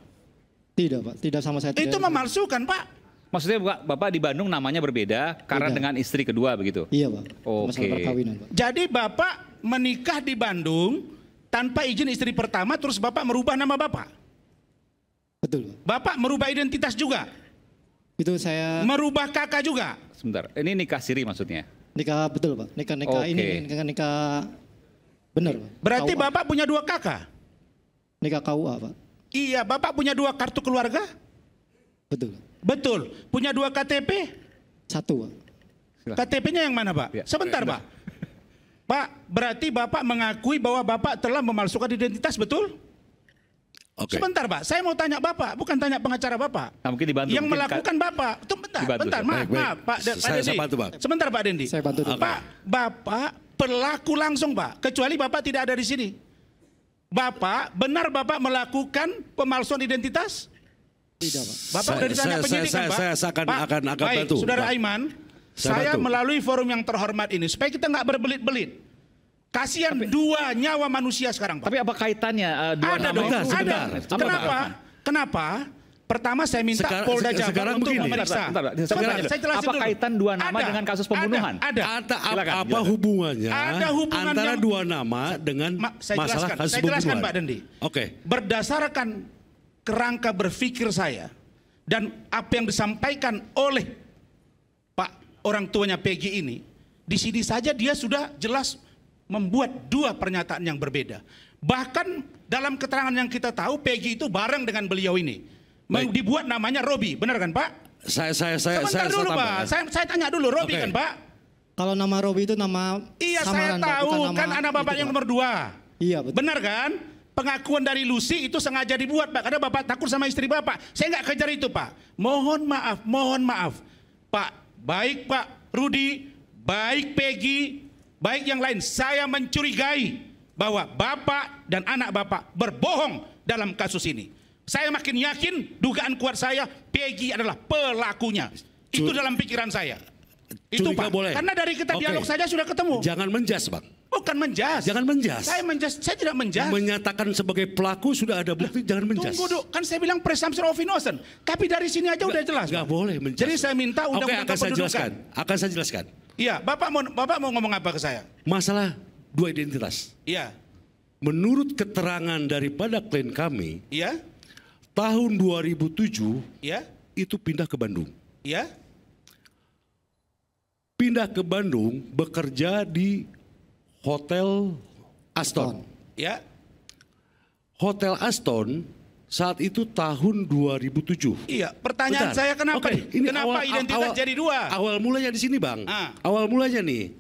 Tidak Pak, tidak sama saya. Itu memalsukan Pak. Maksudnya Bapak, Bapak di Bandung namanya berbeda karena Beda. dengan istri kedua begitu? Iya Pak. Oke. Okay. Masalah perkawinan Pak. Jadi Bapak menikah di Bandung tanpa izin istri pertama terus bapak merubah nama bapak. Betul. Bapak merubah identitas juga. Itu saya merubah kakak juga. Sebentar, ini nikah siri maksudnya. Nikah betul, Pak. Nikah nikah okay. ini nikah nikah benar, Pak. Berarti KUA. Bapak punya dua kakak. Nikah kau apa Iya, Bapak punya dua kartu keluarga? Betul. Betul. Punya dua KTP? Satu, Pak. KTP-nya yang mana, Pak? Ya, Sebentar, eh, Pak. Pak, berarti Bapak mengakui bahwa Bapak telah memalsukan identitas, betul? Okay. Sebentar Pak, saya mau tanya Bapak, bukan tanya pengacara Bapak. Nah, mungkin dibantu. Yang mungkin melakukan ka... Bapak, itu bentar, dibantu, bentar, maaf, baik, baik. maaf Pak, De, Pak Dendi. bantu, Pak. Sebentar Pak Dendi. Saya bantu. Okay. Pak, Bapak pelaku langsung Pak, kecuali Bapak tidak ada di sini. Bapak, benar Bapak melakukan pemalsuan identitas? Tidak Pak. Bapak sudah ditanya saya, penyidik saya, kan saya, Pak? Saya, saya akan, Pak, akan, akan baik, bantu. Saudara Pak. Aiman, Siapa saya itu? melalui forum yang terhormat ini supaya kita nggak berbelit-belit. Kasihan tapi, dua nyawa manusia sekarang, Pak. Tapi apa kaitannya uh, dua ada dong, sebentar, sebentar, ada. Sebentar, Kenapa? Kenapa? Pertama saya minta sekarang, Polda Jabar sekarang untuk begini. memeriksa. Bentar, bentar, bentar. Sekarang, saya jelasin apa dulu. kaitan dua nama ada, dengan kasus pembunuhan? Ada. ada. Silakan, apa, apa silakan. hubungannya ada hubungan antara yang, dua nama dengan ma saya masalah jelaskan, kasus pembunuhan? Saya jelaskan Pak Dendi. Oke. Okay. Berdasarkan kerangka berpikir saya dan apa yang disampaikan oleh orang tuanya Peggy ini, di sini saja dia sudah jelas membuat dua pernyataan yang berbeda. Bahkan dalam keterangan yang kita tahu Peggy itu bareng dengan beliau ini. Baik. Dibuat namanya Robi, benar kan Pak? Saya saya saya saya, dulu saya, Pak. Ya. Saya, saya tanya dulu Robi okay. kan Pak? Kalau nama Robi itu nama Iya saya tahu Pak, kan anak bapak itu, yang nomor dua. Iya betul. Benar kan? pengakuan dari Lucy itu sengaja dibuat Pak. Karena Bapak takut sama istri Bapak. Saya nggak kejar itu Pak. Mohon maaf, mohon maaf. Pak baik Pak Rudi, baik Peggy, baik yang lain, saya mencurigai bahwa Bapak dan anak Bapak berbohong dalam kasus ini. Saya makin yakin dugaan kuat saya Peggy adalah pelakunya. Itu dalam pikiran saya. Itu Pak, boleh. karena dari kita dialog saja sudah ketemu. Jangan menjas, Bang. Bukan menjas. Jangan menjas. Saya menjas, saya tidak menjas. Menyatakan sebagai pelaku sudah ada bukti, jangan menjas. Tunggu, dulu. kan saya bilang presumption of innocence. Tapi dari sini aja gak, udah jelas. Gak boleh menjas. Jadi saya minta undang-undang okay, akan saya jelaskan. Akan saya jelaskan. Iya, Bapak mau Bapak mau ngomong apa ke saya? Masalah dua identitas. Iya. Menurut keterangan daripada klien kami, iya. Tahun 2007, iya. Itu pindah ke Bandung. Iya pindah ke Bandung bekerja di Hotel Aston. Aston. Ya. Hotel Aston saat itu tahun 2007. Iya, pertanyaan Bentar. saya kenapa okay, ini kenapa awal, identitas awal, jadi dua? Awal mulanya di sini, Bang. Ah. Awal mulanya nih.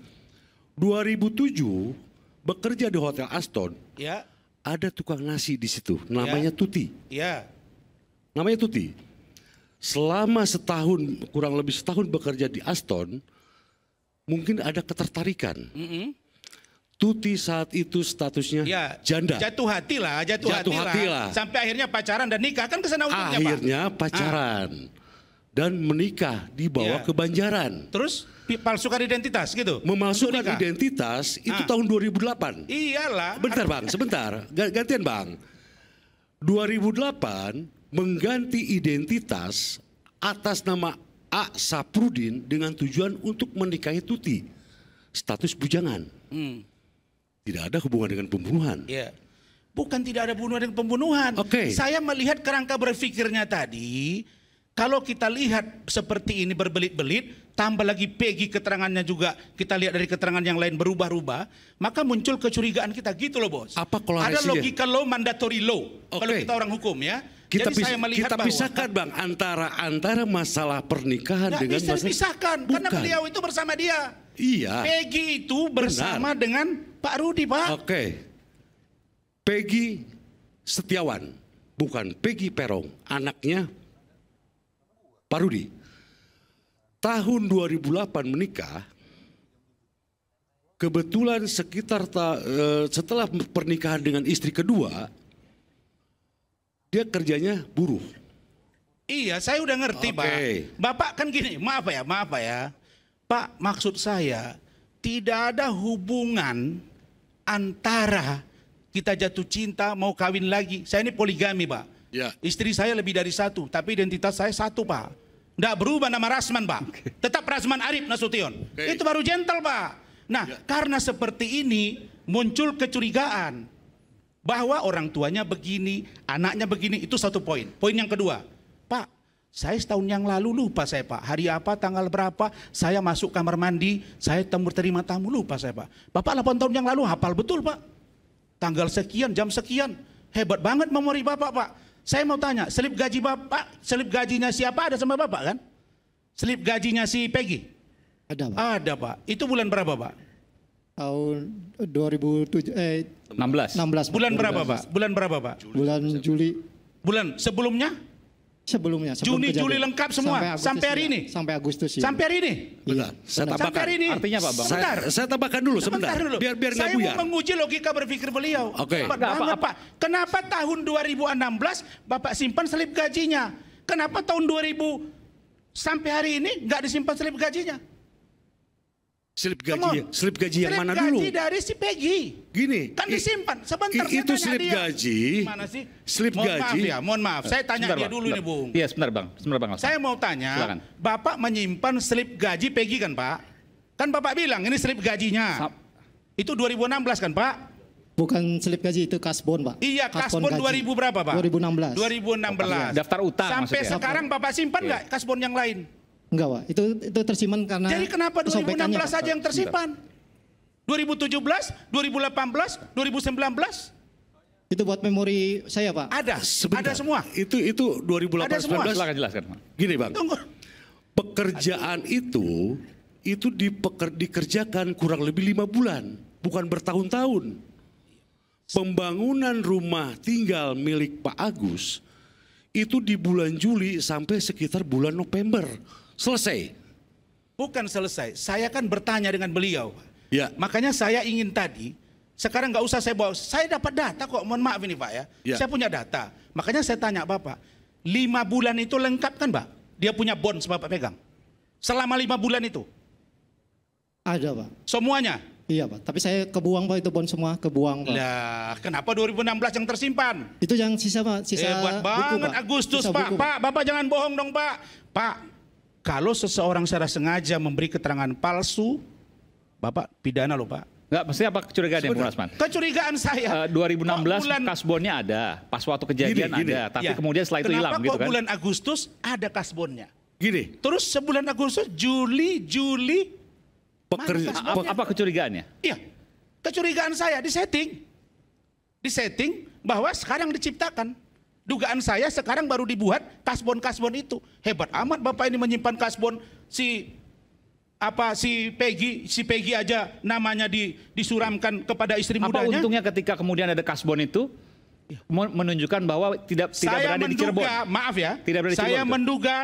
2007 bekerja di Hotel Aston. Ya. Ada tukang nasi di situ, namanya ya. Tuti. Iya. Namanya Tuti. Selama setahun, kurang lebih setahun bekerja di Aston, mungkin ada ketertarikan. Mm -hmm. Tuti saat itu statusnya ya, janda. Jatuh hati lah, jatuh, jatuh hati, lah. Sampai akhirnya pacaran dan nikah kan kesana ujungnya Akhirnya Pak. Ah. pacaran ah. dan menikah dibawa ya. ke Banjaran. Terus palsukan identitas gitu? Memalsukan identitas itu ah. tahun 2008. Iyalah. Bentar bang, sebentar. Gantian bang. 2008 mengganti identitas atas nama A. Saprudin dengan tujuan untuk menikahi Tuti. Status bujangan. Hmm. Tidak ada hubungan dengan pembunuhan. Yeah. Bukan tidak ada hubungan dengan pembunuhan. Okay. Saya melihat kerangka berpikirnya tadi, kalau kita lihat seperti ini berbelit-belit, tambah lagi Peggy keterangannya juga, kita lihat dari keterangan yang lain berubah-ubah, maka muncul kecurigaan kita gitu loh bos. Apa kalau Ada logika law, mandatory law, okay. kalau kita orang hukum ya. Kita Jadi bisa, saya melihat kita bahwa, pisahkan bang antara antara masalah pernikahan gak dengan bisa masalah. pisahkan Bukan. karena beliau itu bersama dia. Iya. Peggy itu bersama Benar. dengan Pak Rudi pak. Oke. Okay. Peggy Setiawan bukan Peggy Perong anaknya Pak Rudi. Tahun 2008 menikah kebetulan sekitar ta, eh, setelah pernikahan dengan istri kedua dia kerjanya buruh. Iya, saya udah ngerti, okay. Pak. Bapak kan gini, maaf ya, maaf ya. Pak, maksud saya tidak ada hubungan antara kita jatuh cinta mau kawin lagi. Saya ini poligami, Pak. Ya. Istri saya lebih dari satu, tapi identitas saya satu, Pak. Tidak berubah nama Rasman, Pak. Okay. Tetap Rasman Arif Nasution. Okay. Itu baru gentle, Pak. Nah, ya. karena seperti ini muncul kecurigaan bahwa orang tuanya begini, anaknya begini, itu satu poin. Poin yang kedua, Pak, saya setahun yang lalu lupa saya Pak, hari apa, tanggal berapa, saya masuk kamar mandi, saya temur terima tamu lupa saya Pak. Bapak 8 tahun yang lalu hafal betul Pak. Tanggal sekian, jam sekian. Hebat banget memori Bapak Pak. Saya mau tanya, selip gaji Bapak, selip gajinya siapa ada sama Bapak kan? Selip gajinya si Peggy? Ada Pak. Ada Pak. Itu bulan berapa Pak? tahun 2007 eh 16. 16. Eh, Bulan berapa, Pak? Bulan berapa, Pak? Bulan Juli. Bulan sebelumnya? Sebelumnya, sebelum Juni kejadian. Juli lengkap semua sampai, sampai hari ya. ini. Sampai Agustus ya. Sampai hari ini. Iya. Saya tambahkan. Sampai hari ini. Artinya apa, Bang? Saya, saya tambahkan dulu sebentar. dulu. Biar biar Saya mau menguji logika berpikir beliau. Oke. Okay. Bapak, apa, apa, Kenapa tahun 2016 Bapak simpan selip gajinya? Kenapa tahun 2000 sampai hari ini nggak disimpan selip gajinya? Slip gaji, slip gaji yang mana gaji dulu? Gaji dari si Peggy. Gini. Kan disimpan. Sebentar Itu slip dia. gaji. Mana sih? Slip mohon gaji. Maaf ya, mohon maaf. Saya tanya sebentar, dia dulu sebentar. nih, Bung. Iya, sebentar, Bang. Sebentar, Bang. Saya mau tanya, Silakan. Bapak menyimpan slip gaji Peggy kan, Pak? Kan Bapak bilang ini slip gajinya. Sap. Itu 2016 kan, Pak? Bukan slip gaji itu kasbon, Pak. Iya, kasbon, kasbon 2000 berapa, Pak? 2016. 2016. Daftar utang Sampai maksudnya. sekarang Bapak simpan iya. nggak iya. kasbon yang lain? Enggak, Pak. Itu itu tersimpan karena Jadi kenapa 2016 saja yang tersimpan? 2017, 2018, 2019? Itu buat memori saya, Pak. Ada, Sebentar. ada semua. Itu itu 2018. 2019 semua. Silakan jelaskan, Pak. Gini, Bang. Tunggu. Pekerjaan Aduh. itu itu dipeker, dikerjakan kurang lebih lima bulan, bukan bertahun-tahun. Pembangunan rumah tinggal milik Pak Agus itu di bulan Juli sampai sekitar bulan November selesai. Bukan selesai. Saya kan bertanya dengan beliau. Ya. Makanya saya ingin tadi, sekarang nggak usah saya bawa. Saya dapat data kok. Mohon maaf ini Pak ya. ya. Saya punya data. Makanya saya tanya Bapak, lima bulan itu lengkap kan Pak? Dia punya bond, Bapak pegang. Selama lima bulan itu. Ada Pak. Semuanya? Iya Pak, tapi saya kebuang Pak itu bond semua, kebuang Pak. Lah, kenapa 2016 yang tersimpan? Itu yang sisa Pak, sisa banget buku, Pak. Agustus sisa Pak. Buku, Pak. Pak, Bapak jangan bohong dong Pak. Pak, kalau seseorang secara sengaja memberi keterangan palsu, Bapak pidana loh Pak. Enggak, pasti apa kecurigaan yang ya, Bu Rasman? Kecurigaan saya. Uh, eh, 2016 bulan, kasbonnya ada, pas waktu kejadian gini, gini. ada, tapi ya. kemudian setelah Kenapa itu hilang gitu kan. bulan Agustus ada kasbonnya? Gini. Terus sebulan Agustus, Juli, Juli Pekerja, apa, apa kecurigaannya? Iya. Kecurigaan saya di setting. Di setting bahwa sekarang diciptakan. Dugaan saya sekarang baru dibuat kasbon-kasbon itu. Hebat amat Bapak ini menyimpan kasbon si apa si Peggy si Peggy aja namanya di, disuramkan kepada istri apa mudanya. Apa untungnya ketika kemudian ada kasbon itu iya. menunjukkan bahwa tidak tidak saya berada menduga, di Cirebon. Maaf ya. Tidak berada di Cirebon, menduga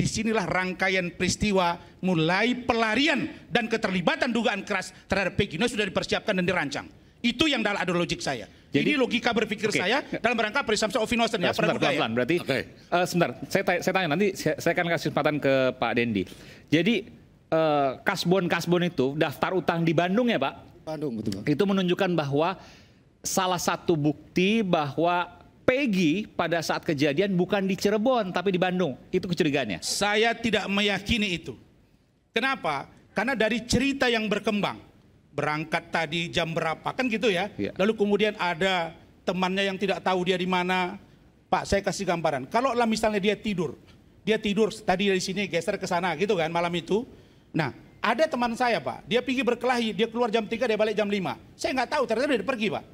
disinilah rangkaian peristiwa mulai pelarian dan keterlibatan dugaan keras terhadap Peggy ini sudah dipersiapkan dan dirancang. Itu yang dalam adologik saya. Jadi Ini logika berpikir okay. saya dalam rangka presumption of innocence ya. Sebentar, pelan-pelan. Ya? Berarti, okay. uh, eh, sebentar. Saya, tanya, saya tanya nanti, saya, saya akan kasih kesempatan ke Pak Dendi. Jadi uh, kasbon-kasbon itu daftar utang di Bandung ya Pak? Bandung betul. Itu menunjukkan bahwa salah satu bukti bahwa Peggy pada saat kejadian bukan di Cirebon tapi di Bandung. Itu kecurigaannya. Saya tidak meyakini itu. Kenapa? Karena dari cerita yang berkembang berangkat tadi jam berapa kan gitu ya. ya. Lalu kemudian ada temannya yang tidak tahu dia di mana. Pak, saya kasih gambaran. Kalau lah misalnya dia tidur, dia tidur tadi dari sini geser ke sana gitu kan malam itu. Nah, ada teman saya, Pak. Dia pergi berkelahi, dia keluar jam 3, dia balik jam 5. Saya nggak tahu, ternyata dia pergi, Pak.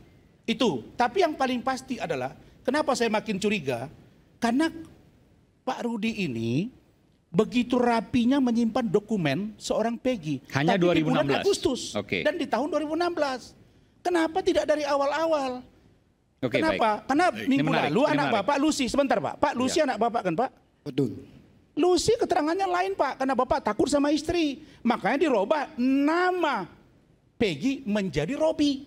Itu. Tapi yang paling pasti adalah kenapa saya makin curiga? Karena Pak Rudi ini begitu rapinya menyimpan dokumen seorang Peggy Hanya tapi 2016. Di bulan Agustus okay. dan di tahun 2016. Kenapa tidak dari awal-awal? Okay, Kenapa? Baik. Karena baik. minggu menarik, lalu anak menarik. bapak Lucy sebentar pak. Pak Lucy ya. anak bapak kan pak? Betul. Lucy keterangannya lain pak, karena bapak takut sama istri. Makanya dirubah nama Peggy menjadi Robi.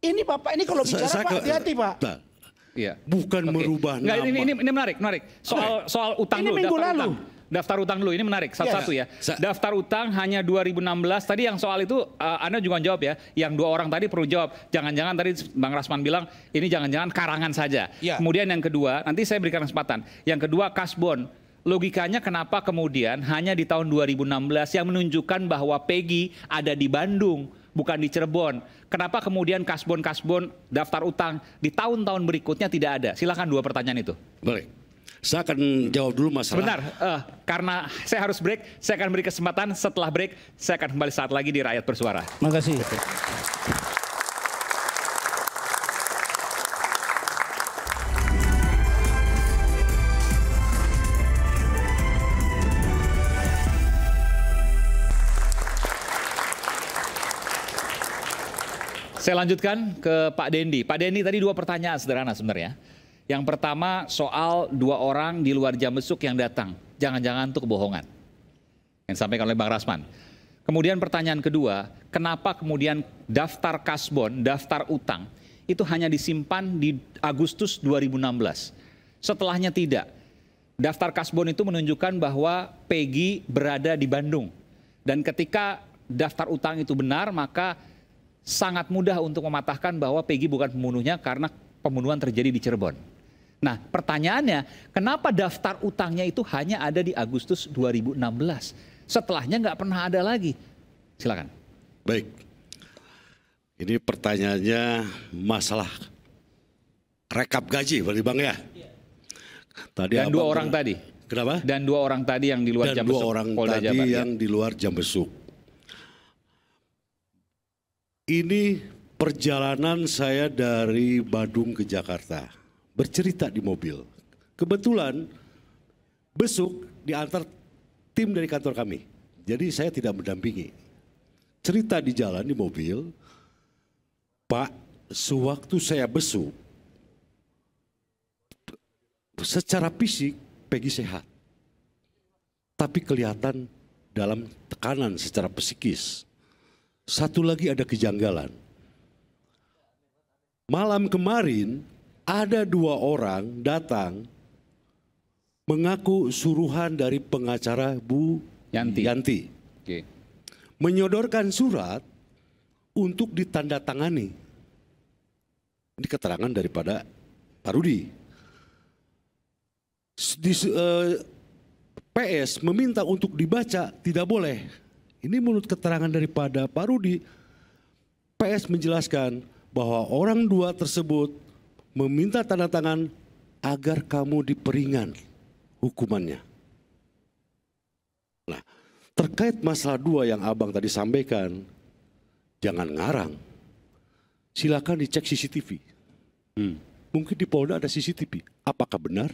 Ini bapak ini kalau bicara saya, pak hati-hati pak. Iya. Bukan okay. merubah Nggak, Ini, ini, ini menarik, menarik. Soal okay. soal utang ini dulu. Minggu daftar lalu. Utang. Daftar utang dulu, ini menarik. Iya. Satu-satu yeah. ya. Daftar utang hanya 2016. Tadi yang soal itu uh, Anda juga jawab ya. Yang dua orang tadi perlu jawab. Jangan-jangan tadi Bang Rasman bilang ini jangan-jangan karangan saja. Yeah. Kemudian yang kedua, nanti saya berikan kesempatan. Yang kedua kasbon logikanya kenapa kemudian hanya di tahun 2016 yang menunjukkan bahwa Peggy ada di Bandung bukan di Cirebon. Kenapa kemudian kasbon-kasbon daftar utang di tahun-tahun berikutnya tidak ada? Silahkan dua pertanyaan itu. Baik. Saya akan jawab dulu masalah. Benar, uh, eh, karena saya harus break, saya akan beri kesempatan setelah break, saya akan kembali saat lagi di Rakyat Bersuara. Terima kasih. Saya lanjutkan ke Pak Dendi. Pak Dendi tadi dua pertanyaan sederhana sebenarnya. Yang pertama soal dua orang di luar jam besuk yang datang. Jangan-jangan itu kebohongan. Yang disampaikan oleh Bang Rasman. Kemudian pertanyaan kedua, kenapa kemudian daftar kasbon, daftar utang itu hanya disimpan di Agustus 2016. Setelahnya tidak. Daftar kasbon itu menunjukkan bahwa Peggy berada di Bandung. Dan ketika daftar utang itu benar, maka sangat mudah untuk mematahkan bahwa Peggy bukan pembunuhnya karena pembunuhan terjadi di Cirebon. Nah, pertanyaannya, kenapa daftar utangnya itu hanya ada di Agustus 2016? Setelahnya nggak pernah ada lagi. Silakan. Baik. Ini pertanyaannya masalah rekap gaji, berarti Bang ya? Iya. Tadi Dan dua orang tadi. Kenapa? Dan dua orang tadi yang di luar Dan dua orang tadi ya. yang di luar jam besuk. Ini perjalanan saya dari Badung ke Jakarta. Bercerita di mobil. Kebetulan besok diantar tim dari kantor kami. Jadi saya tidak mendampingi. Cerita di jalan di mobil, Pak, sewaktu saya besuk, secara fisik Peggy sehat. Tapi kelihatan dalam tekanan secara psikis satu lagi ada kejanggalan. Malam kemarin ada dua orang datang mengaku suruhan dari pengacara Bu Yanti. Yanti. Oke. Menyodorkan surat untuk ditandatangani. Ini keterangan daripada Pak Rudi. Di, uh, eh, PS meminta untuk dibaca tidak boleh. Ini menurut keterangan daripada Pak Rudi, PS menjelaskan bahwa orang dua tersebut meminta tanda tangan agar kamu diperingan hukumannya. Nah, terkait masalah dua yang abang tadi sampaikan, jangan ngarang. Silakan dicek CCTV. Hmm. Mungkin di Polda ada CCTV. Apakah benar?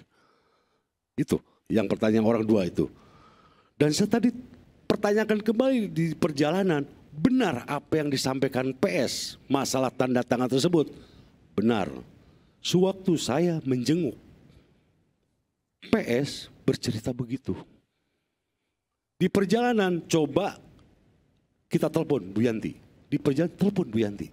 Itu yang pertanyaan orang dua itu. Dan saya tadi pertanyakan kembali di perjalanan, benar apa yang disampaikan PS masalah tanda tangan tersebut? Benar. Sewaktu saya menjenguk, PS bercerita begitu. Di perjalanan coba kita telepon Bu Yanti. Di perjalanan telepon Bu Yanti.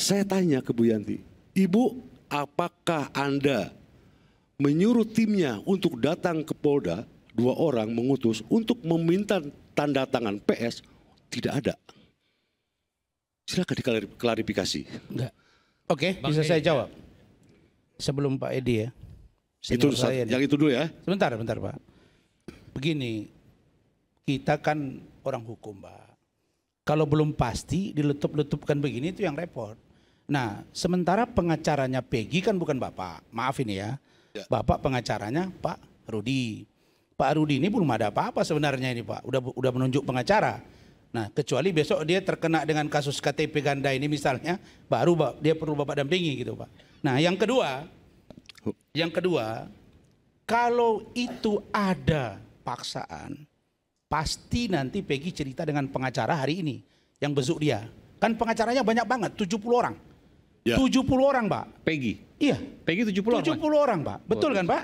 Saya tanya ke Bu Yanti, Ibu apakah Anda menyuruh timnya untuk datang ke Polda dua orang mengutus untuk meminta tanda tangan PS tidak ada. Silakan diklarifikasi. Enggak. Oke, okay, bisa saya jawab. Ya. Sebelum Pak Edi ya. Itu saya yang itu dulu ya. Sebentar, sebentar Pak. Begini, kita kan orang hukum Pak. Kalau belum pasti diletup-letupkan begini itu yang repot. Nah, sementara pengacaranya Peggy kan bukan Bapak. Maaf ini ya. ya. Bapak pengacaranya Pak Rudi. Pak Rudi ini belum ada apa-apa sebenarnya ini Pak. Udah udah menunjuk pengacara. Nah, kecuali besok dia terkena dengan kasus KTP ganda ini misalnya, baru dia perlu Bapak dampingi gitu Pak. Nah, yang kedua, yang kedua, kalau itu ada paksaan, pasti nanti Peggy cerita dengan pengacara hari ini yang besuk dia. Kan pengacaranya banyak banget, 70 orang. Ya. 70 orang, Pak. Peggy. Iya. Peggy 70 orang. 70 orang, Pak. Betul kan, Pak?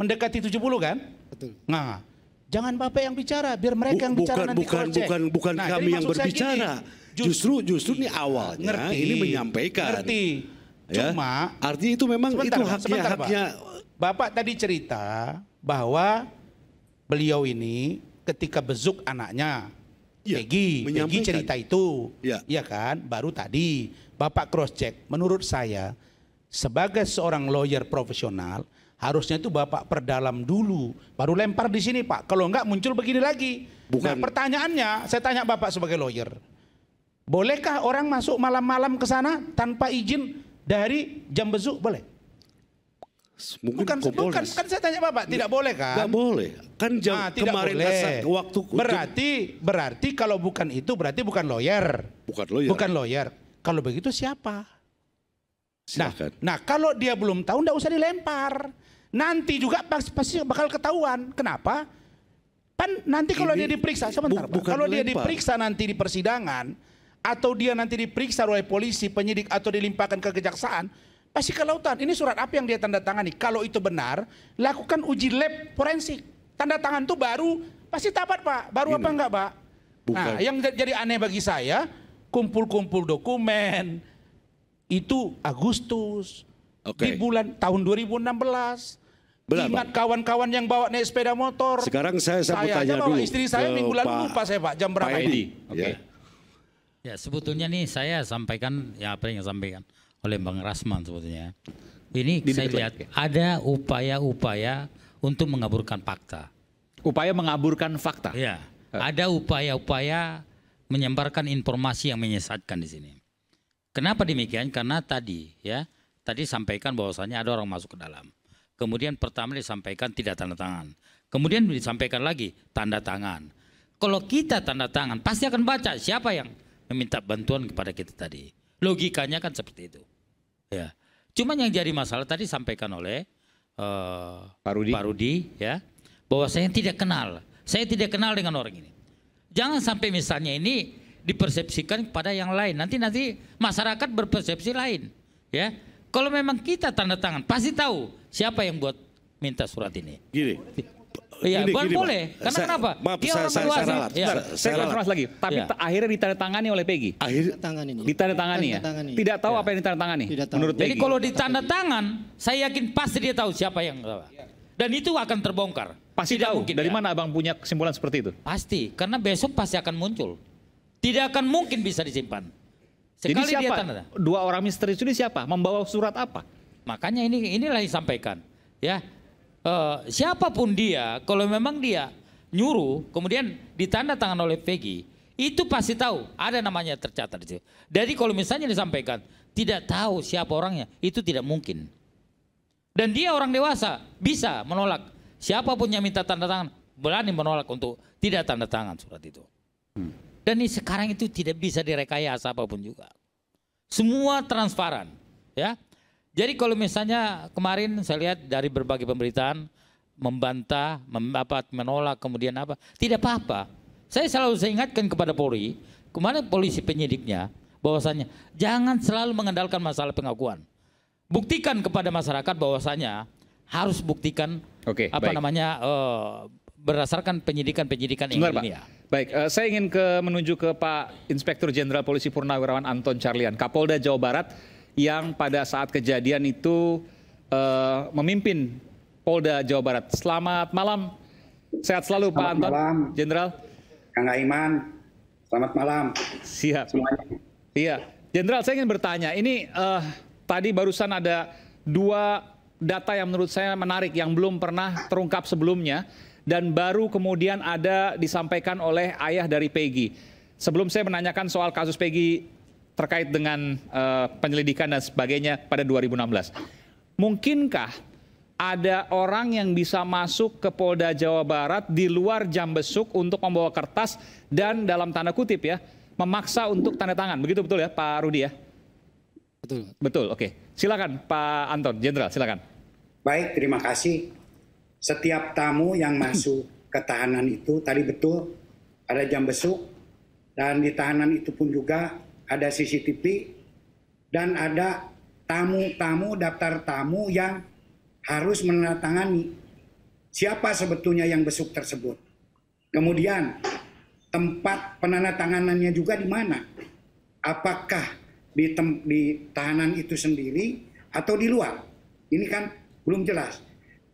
Mendekati 70 kan? Betul. Nah, jangan Bapak yang bicara, biar mereka yang bicara bukan, nanti bukan, bukan, bukan, bukan nah, kami yang berbicara. Gini, justru, justru ini awalnya ngerti, ini menyampaikan. Ngerti. Ya? Cuma artinya itu memang sebentar, itu haknya, sebentar, haknya. Pak. Bapak tadi cerita bahwa beliau ini ketika bezuk anaknya ya, Peggy, cerita itu, ya. ya kan? Baru tadi Bapak cross check. Menurut saya sebagai seorang lawyer profesional, Harusnya itu Bapak perdalam dulu, baru lempar di sini Pak. Kalau enggak muncul begini lagi. Nah, bukan. Nah pertanyaannya, saya tanya Bapak sebagai lawyer. Bolehkah orang masuk malam-malam ke sana tanpa izin dari jam besuk? Boleh? Mungkin bukan, bukan, kan saya tanya Bapak, tidak boleh kan? Tidak boleh. Kan jam nah, kemarin boleh. Kasar, waktu Berarti berarti kalau bukan itu berarti bukan lawyer. Bukan lawyer. Bukan lawyer. Kalau begitu siapa? Nah, nah kalau dia belum tahu, tidak usah dilempar. Nanti juga pasti bakal ketahuan. Kenapa? Pan nanti kalau Ini dia diperiksa sebentar, bu, kalau dia diperiksa nanti di persidangan atau dia nanti diperiksa oleh polisi, penyidik atau dilimpahkan ke kejaksaan, pasti ke lautan. Ini surat apa yang dia tanda tangani? Kalau itu benar, lakukan uji lab forensik. Tanda tangan tuh baru pasti tapat, Pak. Baru Gini. apa enggak, Pak? Nah, bukan. Nah, yang jadi aneh bagi saya, kumpul-kumpul dokumen itu Agustus okay. di bulan tahun 2016 Benar, Ingat kawan-kawan yang bawa naik sepeda motor. Sekarang saya saya, saya tanya dulu. istri saya minggu lalu lupa saya Pak jam berapa Pak ini? Oke. Okay. Ya. ya sebetulnya nih saya sampaikan ya apa yang sampaikan oleh Bang Rasman sebetulnya. Ini Di saya lihat ya. ada upaya-upaya untuk mengaburkan fakta. Upaya mengaburkan fakta. Ya. Uh. Ada upaya-upaya menyebarkan informasi yang menyesatkan di sini. Kenapa demikian? Karena tadi ya, tadi sampaikan bahwasanya ada orang masuk ke dalam Kemudian pertama disampaikan tidak tanda tangan. Kemudian disampaikan lagi tanda tangan. Kalau kita tanda tangan pasti akan baca siapa yang meminta bantuan kepada kita tadi. Logikanya kan seperti itu. Ya. Cuman yang jadi masalah tadi sampaikan oleh uh, Pak Rudi. Pak Rudi ya, bahwa saya tidak kenal. Saya tidak kenal dengan orang ini. Jangan sampai misalnya ini dipersepsikan kepada yang lain. Nanti nanti masyarakat berpersepsi lain, ya. Kalau memang kita tanda tangan, pasti tahu siapa yang buat minta surat ini. Gini. Iya, gini, gini, boleh. Pak. Karena saya, kenapa? Maaf, Dia saya, orang saya, saya, Ya. saya, saya lagi. Tapi ya. akhirnya ditandatangani oleh Peggy. Akhir ditandatangani. Ditandatangani ya. Tidak tahu ya. apa yang ditandatangani. Tidak tahu. Menurut Jadi Peggy. kalau ditandatangan, saya yakin pasti dia tahu siapa yang dan itu akan terbongkar. Pasti Tidak tahu. Mungkin, Dari ya. mana abang punya kesimpulan seperti itu? Pasti, karena besok pasti akan muncul. Tidak akan mungkin bisa disimpan. Sekali Jadi siapa? Dia tanda. Dua orang misterius ini siapa? Membawa surat apa? Makanya ini inilah yang sampaikan Ya, uh, siapapun dia, kalau memang dia nyuruh, kemudian ditanda tangan oleh Peggy, itu pasti tahu ada namanya tercatat di Jadi kalau misalnya disampaikan tidak tahu siapa orangnya, itu tidak mungkin. Dan dia orang dewasa bisa menolak. Siapapun yang minta tanda tangan berani menolak untuk tidak tanda tangan surat itu. Hmm. Dan ini sekarang itu tidak bisa direkayasa apapun juga. Semua transparan, ya. Jadi kalau misalnya kemarin saya lihat dari berbagai pemberitaan membantah, mem apa, menolak, kemudian apa, tidak apa-apa. Saya selalu saya ingatkan kepada Polri, kemana polisi penyidiknya, bahwasanya jangan selalu mengandalkan masalah pengakuan. Buktikan kepada masyarakat bahwasanya harus buktikan Oke, apa baik. namanya uh, berdasarkan penyidikan-penyidikan yang Pak. ya. Baik, uh, saya ingin ke menuju ke Pak Inspektur Jenderal Polisi Purnawirawan Anton Charlian, Kapolda Jawa Barat yang pada saat kejadian itu uh, memimpin Polda Jawa Barat. Selamat malam. Sehat selalu selamat Pak Anton. Selamat Malam. Jenderal. Kang Aiman. Selamat malam. Siap. Semuanya. Iya. Jenderal, saya ingin bertanya, ini uh, tadi barusan ada dua data yang menurut saya menarik yang belum pernah terungkap sebelumnya dan baru kemudian ada disampaikan oleh ayah dari Peggy. Sebelum saya menanyakan soal kasus Peggy terkait dengan uh, penyelidikan dan sebagainya pada 2016. Mungkinkah ada orang yang bisa masuk ke Polda Jawa Barat di luar jam besuk untuk membawa kertas dan dalam tanda kutip ya, memaksa untuk tanda tangan. Begitu betul ya Pak Rudi ya? Betul. Betul, oke. Okay. Silakan Pak Anton, Jenderal silakan. Baik, terima kasih setiap tamu yang masuk ke tahanan itu tadi betul ada jam besuk dan di tahanan itu pun juga ada CCTV dan ada tamu-tamu daftar tamu yang harus menandatangani siapa sebetulnya yang besuk tersebut. Kemudian tempat penandatanganannya juga di mana? Apakah di, di tahanan itu sendiri atau di luar? Ini kan belum jelas.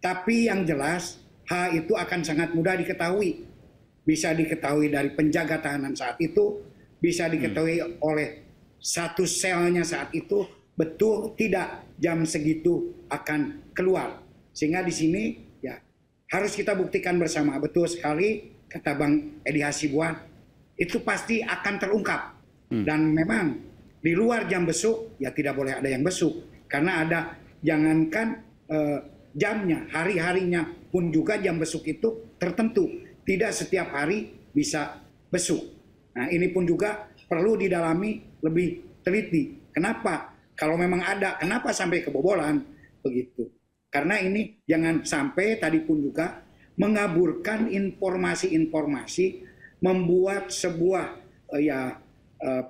Tapi yang jelas H itu akan sangat mudah diketahui. Bisa diketahui dari penjaga tahanan saat itu, bisa diketahui hmm. oleh satu selnya saat itu betul tidak jam segitu akan keluar. Sehingga di sini ya harus kita buktikan bersama. Betul sekali kata Bang Edi Hasibuan, itu pasti akan terungkap. Hmm. Dan memang di luar jam besuk ya tidak boleh ada yang besuk karena ada jangankan eh, jamnya, hari-harinya pun juga jam besuk itu tertentu. Tidak setiap hari bisa besuk. Nah ini pun juga perlu didalami lebih teliti. Kenapa? Kalau memang ada, kenapa sampai kebobolan? Begitu. Karena ini jangan sampai tadi pun juga mengaburkan informasi-informasi, membuat sebuah eh, ya eh,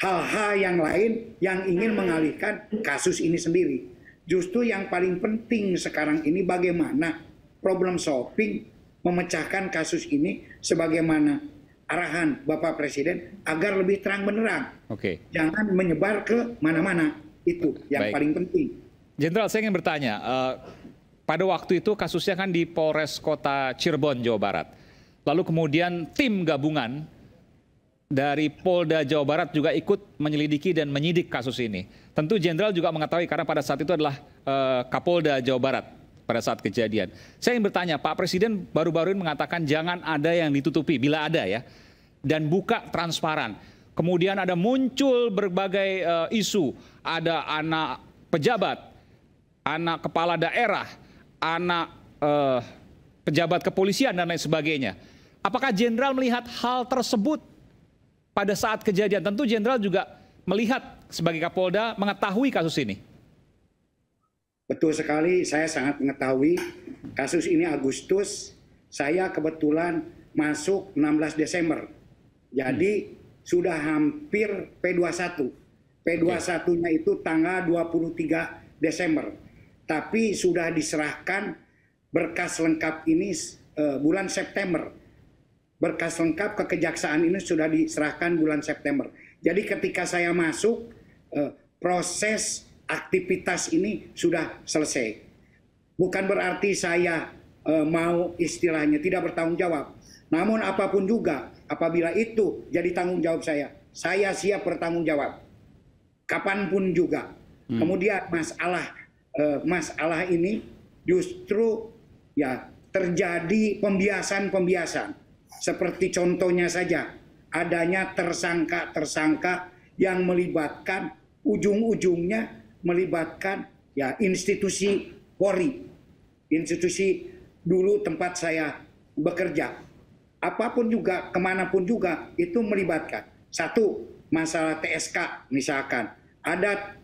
hal-hal yang lain yang ingin mengalihkan kasus ini sendiri. Justru yang paling penting sekarang ini bagaimana problem solving memecahkan kasus ini sebagaimana arahan Bapak Presiden agar lebih terang benderang. Oke. Okay. Jangan menyebar ke mana-mana. Itu yang Baik. paling penting. Jenderal, saya ingin bertanya, uh, pada waktu itu kasusnya kan di Polres Kota Cirebon, Jawa Barat. Lalu kemudian tim gabungan dari Polda Jawa Barat juga ikut menyelidiki dan menyidik kasus ini. Tentu jenderal juga mengetahui karena pada saat itu adalah uh, Kapolda Jawa Barat pada saat kejadian. Saya ingin bertanya, Pak Presiden baru-baru ini mengatakan jangan ada yang ditutupi bila ada ya dan buka transparan. Kemudian ada muncul berbagai uh, isu, ada anak pejabat, anak kepala daerah, anak uh, pejabat kepolisian dan lain sebagainya. Apakah jenderal melihat hal tersebut pada saat kejadian? Tentu jenderal juga melihat sebagai Kapolda mengetahui kasus ini? Betul sekali, saya sangat mengetahui kasus ini Agustus. Saya kebetulan masuk 16 Desember. Jadi hmm. sudah hampir P21. P21-nya itu tanggal 23 Desember. Tapi sudah diserahkan berkas lengkap ini uh, bulan September. Berkas lengkap kekejaksaan ini sudah diserahkan bulan September. Jadi ketika saya masuk eh, proses aktivitas ini sudah selesai. Bukan berarti saya eh, mau istilahnya tidak bertanggung jawab. Namun apapun juga, apabila itu jadi tanggung jawab saya, saya siap bertanggung jawab. Kapanpun juga. Hmm. Kemudian masalah eh, masalah ini justru ya terjadi pembiasan-pembiasan. Seperti contohnya saja adanya tersangka-tersangka yang melibatkan ujung-ujungnya melibatkan ya institusi Polri, institusi dulu tempat saya bekerja. Apapun juga, kemanapun juga, itu melibatkan. Satu, masalah TSK misalkan. Ada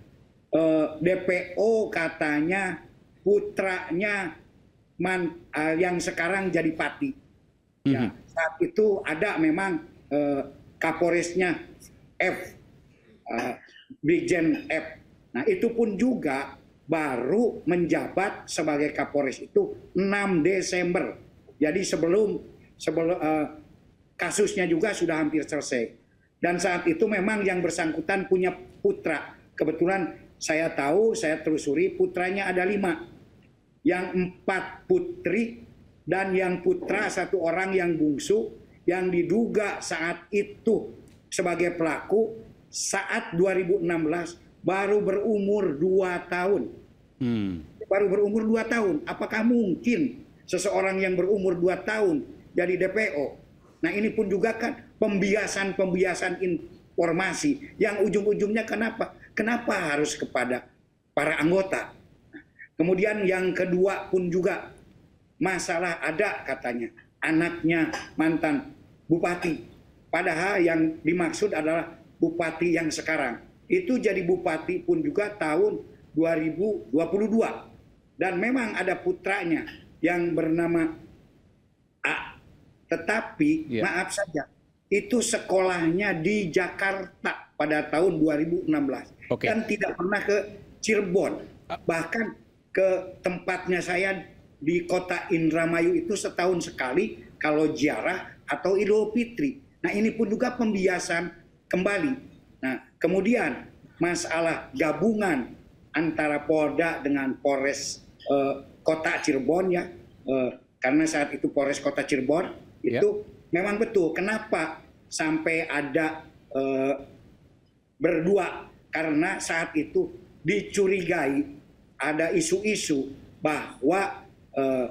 eh, DPO katanya putranya man, eh, yang sekarang jadi pati. Ya, mhm. Saat itu ada memang eh, Kapolresnya F Eh, Brigjen F. Nah itu pun juga baru menjabat sebagai Kapolres itu 6 Desember. Jadi sebelum sebelum uh, eh, kasusnya juga sudah hampir selesai. Dan saat itu memang yang bersangkutan punya putra. Kebetulan saya tahu, saya telusuri putranya ada lima. Yang empat putri dan yang putra satu orang yang bungsu yang diduga saat itu sebagai pelaku saat 2016 baru berumur 2 tahun. Hmm. Baru berumur 2 tahun. Apakah mungkin seseorang yang berumur 2 tahun jadi DPO? Nah ini pun juga kan pembiasan-pembiasan informasi yang ujung-ujungnya kenapa? Kenapa harus kepada para anggota? Kemudian yang kedua pun juga masalah ada katanya anaknya mantan bupati. Padahal yang dimaksud adalah bupati yang sekarang. Itu jadi bupati pun juga tahun 2022. Dan memang ada putranya yang bernama A. Tetapi yeah. maaf saja, itu sekolahnya di Jakarta pada tahun 2016 okay. dan tidak pernah ke Cirebon. Bahkan ke tempatnya saya di kota Indramayu itu setahun sekali kalau ziarah atau Idul Fitri. Nah ini pun juga pembiasan kembali. Nah, kemudian masalah gabungan antara Polda dengan Polres eh, Kota Cirebon ya, eh, karena saat itu Polres Kota Cirebon ya. itu ya. memang betul. Kenapa sampai ada eh, berdua? Karena saat itu dicurigai ada isu-isu bahwa eh,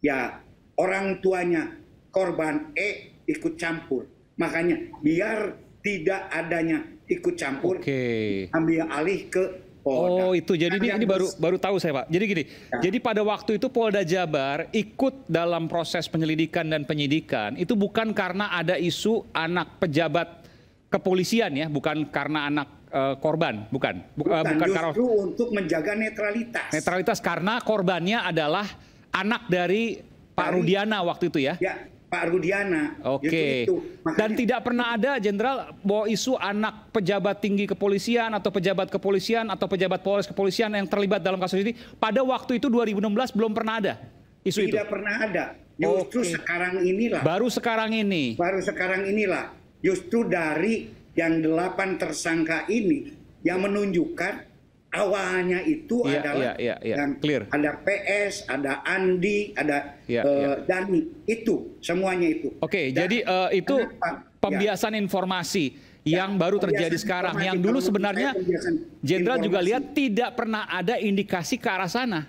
ya orang tuanya korban E ikut campur. Makanya biar tidak adanya ikut campur okay. ambil alih ke Polda. Oh itu jadi ini, ini baru baru tahu saya pak. Jadi gini, ya. jadi pada waktu itu Polda Jabar ikut dalam proses penyelidikan dan penyidikan itu bukan karena ada isu anak pejabat kepolisian ya, bukan karena anak uh, korban, bukan. Eh, bukan, uh, bukan karena untuk menjaga netralitas. Netralitas karena korbannya adalah anak dari Pak dari, Rudiana waktu itu ya. Ya, Pak Rudiana. Oke. Okay. Dan tidak pernah ada Jenderal bahwa isu anak pejabat tinggi kepolisian atau pejabat kepolisian atau pejabat Polres kepolisian yang terlibat dalam kasus ini pada waktu itu 2016 belum pernah ada isu tidak itu. Tidak pernah ada. Justru okay. sekarang inilah. Baru sekarang ini. Baru sekarang inilah. Justru dari yang delapan tersangka ini yang menunjukkan awalnya itu yeah, adalah yeah, yeah, yeah. Dan Clear. ada PS, ada Andi, ada yeah, iya, uh, yeah. Dani, itu semuanya itu. Oke, okay, jadi uh, itu kenapa? pembiasan ya. informasi yang ya, baru terjadi sekarang. Yang dulu sebenarnya Jenderal juga lihat tidak pernah ada indikasi ke arah sana.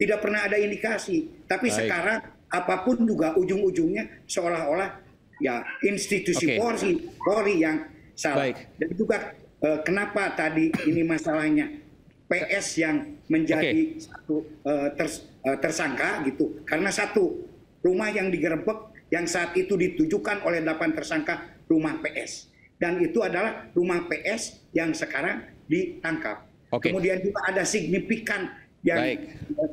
Tidak pernah ada indikasi. Tapi Baik. sekarang apapun juga ujung-ujungnya seolah-olah ya institusi okay. Polri, Polri yang salah. Baik. Dan juga eh, kenapa tadi ini masalahnya PS yang menjadi okay. satu uh, ters, uh, tersangka gitu karena satu rumah yang digerebek yang saat itu ditujukan oleh delapan tersangka rumah PS dan itu adalah rumah PS yang sekarang ditangkap. Okay. Kemudian juga ada signifikan yang Baik.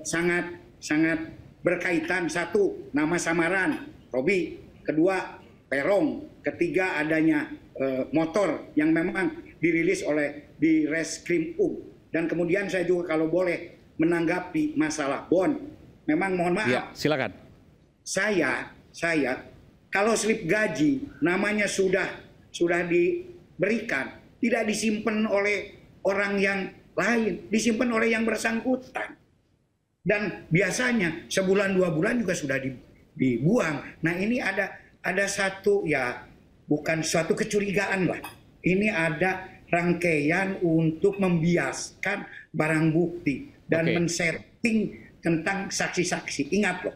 sangat sangat berkaitan satu nama samaran Robi, kedua Perong, ketiga adanya uh, motor yang memang dirilis oleh di Reskrim U. Dan kemudian saya juga kalau boleh menanggapi masalah bond. Memang mohon maaf. Ya, silakan. Saya, saya kalau slip gaji namanya sudah sudah diberikan, tidak disimpan oleh orang yang lain, disimpan oleh yang bersangkutan. Dan biasanya sebulan dua bulan juga sudah dibuang. Nah ini ada ada satu ya bukan suatu kecurigaan lah. Ini ada rangkaian untuk membiaskan barang bukti dan okay. men-setting tentang saksi-saksi. Ingat loh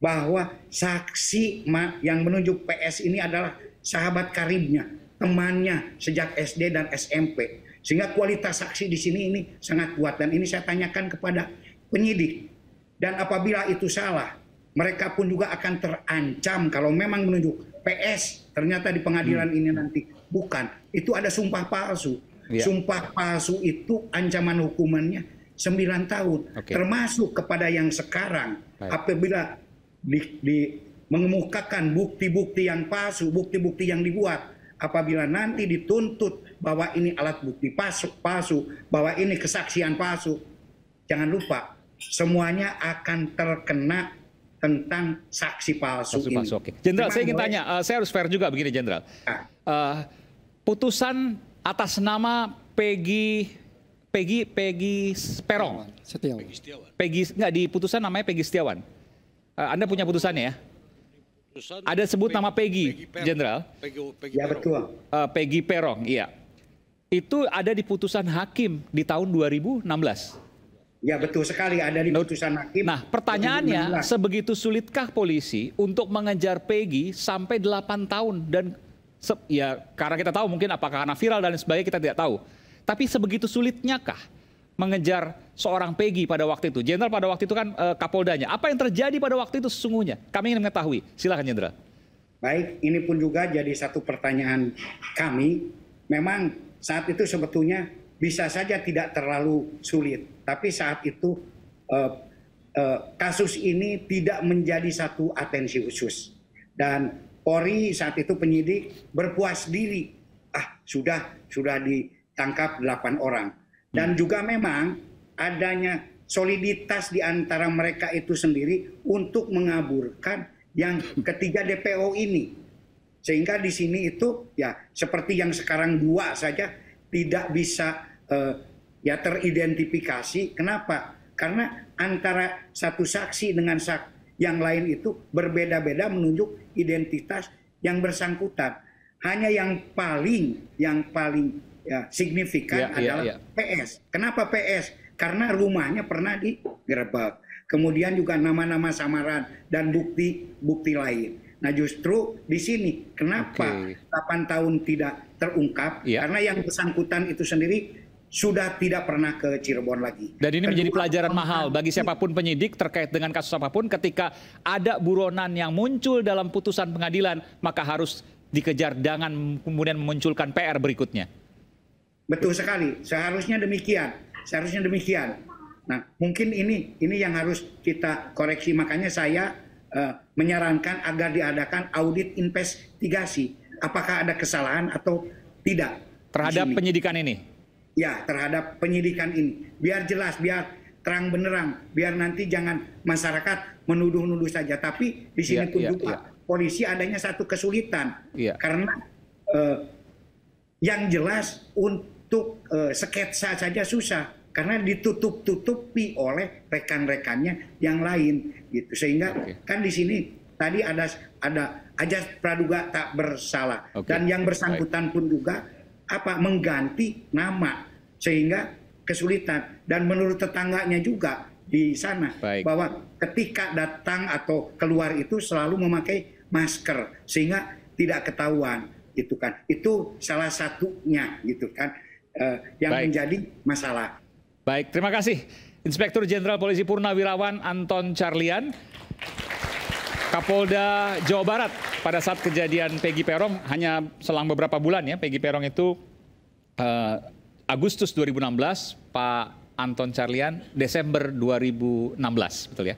bahwa saksi yang menunjuk PS ini adalah sahabat karibnya, temannya sejak SD dan SMP. Sehingga kualitas saksi di sini ini sangat kuat dan ini saya tanyakan kepada penyidik. Dan apabila itu salah, mereka pun juga akan terancam kalau memang menunjuk PS ternyata di pengadilan hmm. ini nanti Bukan, itu ada sumpah palsu. ya. Sumpah palsu itu ancaman hukumannya 9 tahun, okay. termasuk kepada yang sekarang. Baik. Apabila di, di mengemukakan bukti-bukti yang palsu, bukti-bukti yang dibuat, apabila nanti dituntut bahwa ini alat bukti palsu, palsu, bahwa ini kesaksian palsu, jangan lupa semuanya akan terkena tentang saksi palsu, palsu ini. Jenderal, saya ingin tanya, uh, saya harus fair juga begini, Jenderal. Uh, putusan atas nama Peggy Peggy Peggy Perong. Setiawan. Peggy enggak di putusan namanya Peggy Setiawan. Eh, anda punya putusannya ya? Ada sebut nama Peggy, Jenderal. Peggy, ya betul. Eh, Peggy Perong, iya. Itu ada di putusan hakim di tahun 2016. Ya betul sekali ada di putusan hakim. Nah pertanyaannya sebegitu sulitkah polisi untuk mengejar Peggy sampai 8 tahun dan ya karena kita tahu mungkin apakah karena viral dan sebagainya kita tidak tahu. Tapi sebegitu sulitnya kah mengejar seorang Peggy pada waktu itu? Jenderal pada waktu itu kan eh, Kapoldanya. Apa yang terjadi pada waktu itu sesungguhnya? Kami ingin mengetahui. Silakan Jenderal. Baik, ini pun juga jadi satu pertanyaan kami. Memang saat itu sebetulnya bisa saja tidak terlalu sulit, tapi saat itu eh, eh, kasus ini tidak menjadi satu atensi khusus dan Polri saat itu penyidik berpuas diri. Ah, sudah sudah ditangkap 8 orang. Dan hmm. juga memang adanya soliditas di antara mereka itu sendiri untuk mengaburkan yang hmm. ketiga DPO ini. Sehingga di sini itu ya seperti yang sekarang dua saja tidak bisa eh, ya teridentifikasi. Kenapa? Karena antara satu saksi dengan saksi yang lain itu berbeda-beda menunjuk identitas yang bersangkutan. Hanya yang paling yang paling ya, signifikan yeah, ya, adalah yeah, yeah. PS. Kenapa PS? Karena rumahnya pernah digerebek. Kemudian juga nama-nama samaran dan bukti-bukti lain. Nah justru di sini kenapa okay. 8 tahun tidak terungkap? Yeah. Karena yang bersangkutan itu sendiri sudah tidak pernah ke Cirebon lagi. Dan ini menjadi pelajaran mahal bagi siapapun penyidik terkait dengan kasus apapun ketika ada buronan yang muncul dalam putusan pengadilan maka harus dikejar dengan kemudian memunculkan PR berikutnya. Betul sekali, seharusnya demikian. Seharusnya demikian. Nah, mungkin ini ini yang harus kita koreksi makanya saya uh, menyarankan agar diadakan audit investigasi apakah ada kesalahan atau tidak terhadap penyidikan ini ya terhadap penyidikan ini. Biar jelas, biar terang benerang, biar nanti jangan masyarakat menuduh-nuduh saja. Tapi di sini iya, pun ya, juga ya. polisi adanya satu kesulitan ya. karena eh, yang jelas untuk eh, sketsa saja susah karena ditutup-tutupi oleh rekan-rekannya yang lain gitu sehingga okay. kan di sini tadi ada ada ajas praduga tak bersalah okay. dan yang bersangkutan Baik. pun juga apa mengganti nama sehingga kesulitan dan menurut tetangganya juga di sana Baik. bahwa ketika datang atau keluar itu selalu memakai masker sehingga tidak ketahuan itu kan itu salah satunya gitu kan eh, yang Baik. menjadi masalah. Baik, terima kasih Inspektur Jenderal Polisi Purnawirawan Anton Charlian Kapolda Jawa Barat pada saat kejadian Peggy Perong hanya selang beberapa bulan ya Peggy Perong itu uh, Agustus 2016 Pak Anton Carlian Desember 2016 betul ya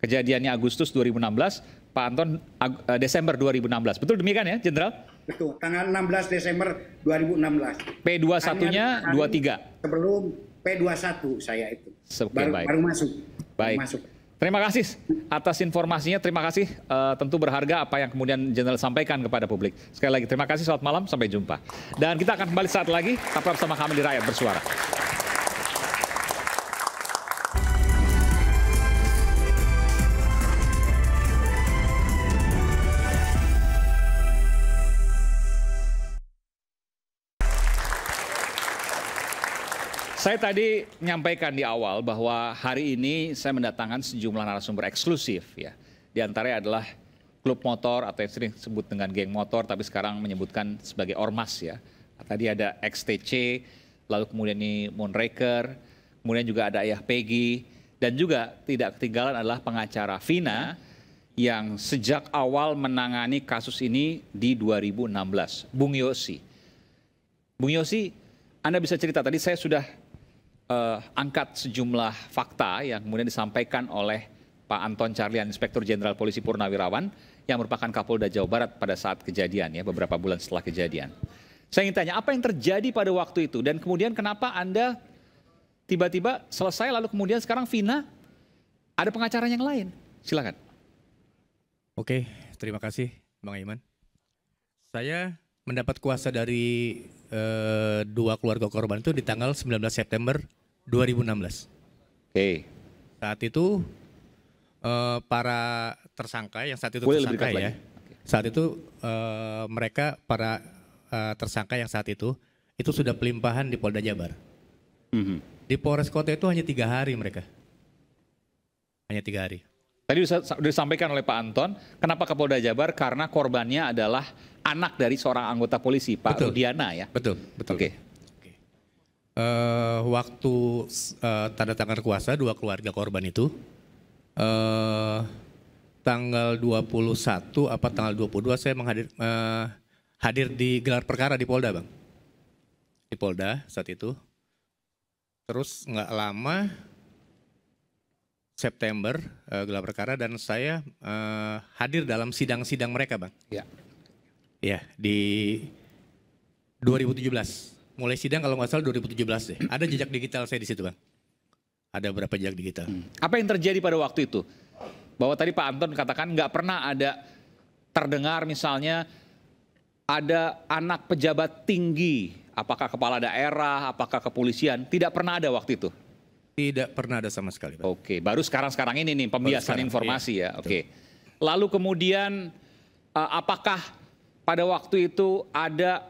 kejadiannya Agustus 2016 Pak Anton Ag eh, Desember 2016 betul demikian ya Jenderal betul tanggal 16 Desember 2016 P21-nya 23 sebelum P21 saya itu okay, baru, baik. baru masuk baik baru masuk Terima kasih atas informasinya. Terima kasih uh, tentu berharga apa yang kemudian Jenderal sampaikan kepada publik. Sekali lagi terima kasih selamat malam sampai jumpa. Dan kita akan kembali saat lagi tetap bersama kami di Rakyat Bersuara. Saya tadi menyampaikan di awal bahwa hari ini saya mendatangkan sejumlah narasumber eksklusif ya. Di antaranya adalah klub motor atau yang sering disebut dengan geng motor tapi sekarang menyebutkan sebagai ormas ya. Tadi ada XTC, lalu kemudian ini Moonraker, kemudian juga ada Ayah Peggy dan juga tidak ketinggalan adalah pengacara Vina yang sejak awal menangani kasus ini di 2016, Bung Yosi. Bung Yosi, Anda bisa cerita tadi saya sudah uh, angkat sejumlah fakta yang kemudian disampaikan oleh Pak Anton Carlian, Inspektur Jenderal Polisi Purnawirawan, yang merupakan Kapolda Jawa Barat pada saat kejadian ya, beberapa bulan setelah kejadian. Saya ingin tanya, apa yang terjadi pada waktu itu dan kemudian kenapa Anda tiba-tiba selesai lalu kemudian sekarang Vina ada pengacara yang lain? Silakan. Oke, terima kasih Bang Iman. Saya mendapat kuasa dari eh, dua keluarga korban itu di tanggal 19 September 2016. Oke. Okay. Saat itu uh, para tersangka yang saat itu Boleh tersangka ya. Okay. Saat itu uh, mereka para uh, tersangka yang saat itu itu sudah pelimpahan di Polda Jabar. Mm -hmm. Di Polres Kota itu hanya tiga hari mereka. Hanya tiga hari. Tadi sudah disampaikan oleh Pak Anton, kenapa ke Polda Jabar? Karena korbannya adalah anak dari seorang anggota polisi, Pak betul. Rudiana ya. Betul, betul. Oke. Okay uh, waktu uh, tanda tangan kuasa dua keluarga korban itu uh, tanggal 21 apa tanggal 22 saya menghadir uh, hadir di gelar perkara di Polda, Bang. Di Polda saat itu. Terus nggak lama September uh, gelar perkara dan saya uh, hadir dalam sidang-sidang mereka, Bang. Ya. Ya, di 2017 mulai sidang kalau nggak salah 2017 deh. Ada jejak digital saya di situ bang. Ada berapa jejak digital. Hmm. Apa yang terjadi pada waktu itu? Bahwa tadi Pak Anton katakan nggak pernah ada terdengar misalnya ada anak pejabat tinggi, apakah kepala daerah, apakah kepolisian, tidak pernah ada waktu itu? Tidak pernah ada sama sekali. Pak. Oke, baru sekarang-sekarang ini nih pembiasan sekarang, informasi iya, ya. Oke. Lalu kemudian eh, apakah pada waktu itu ada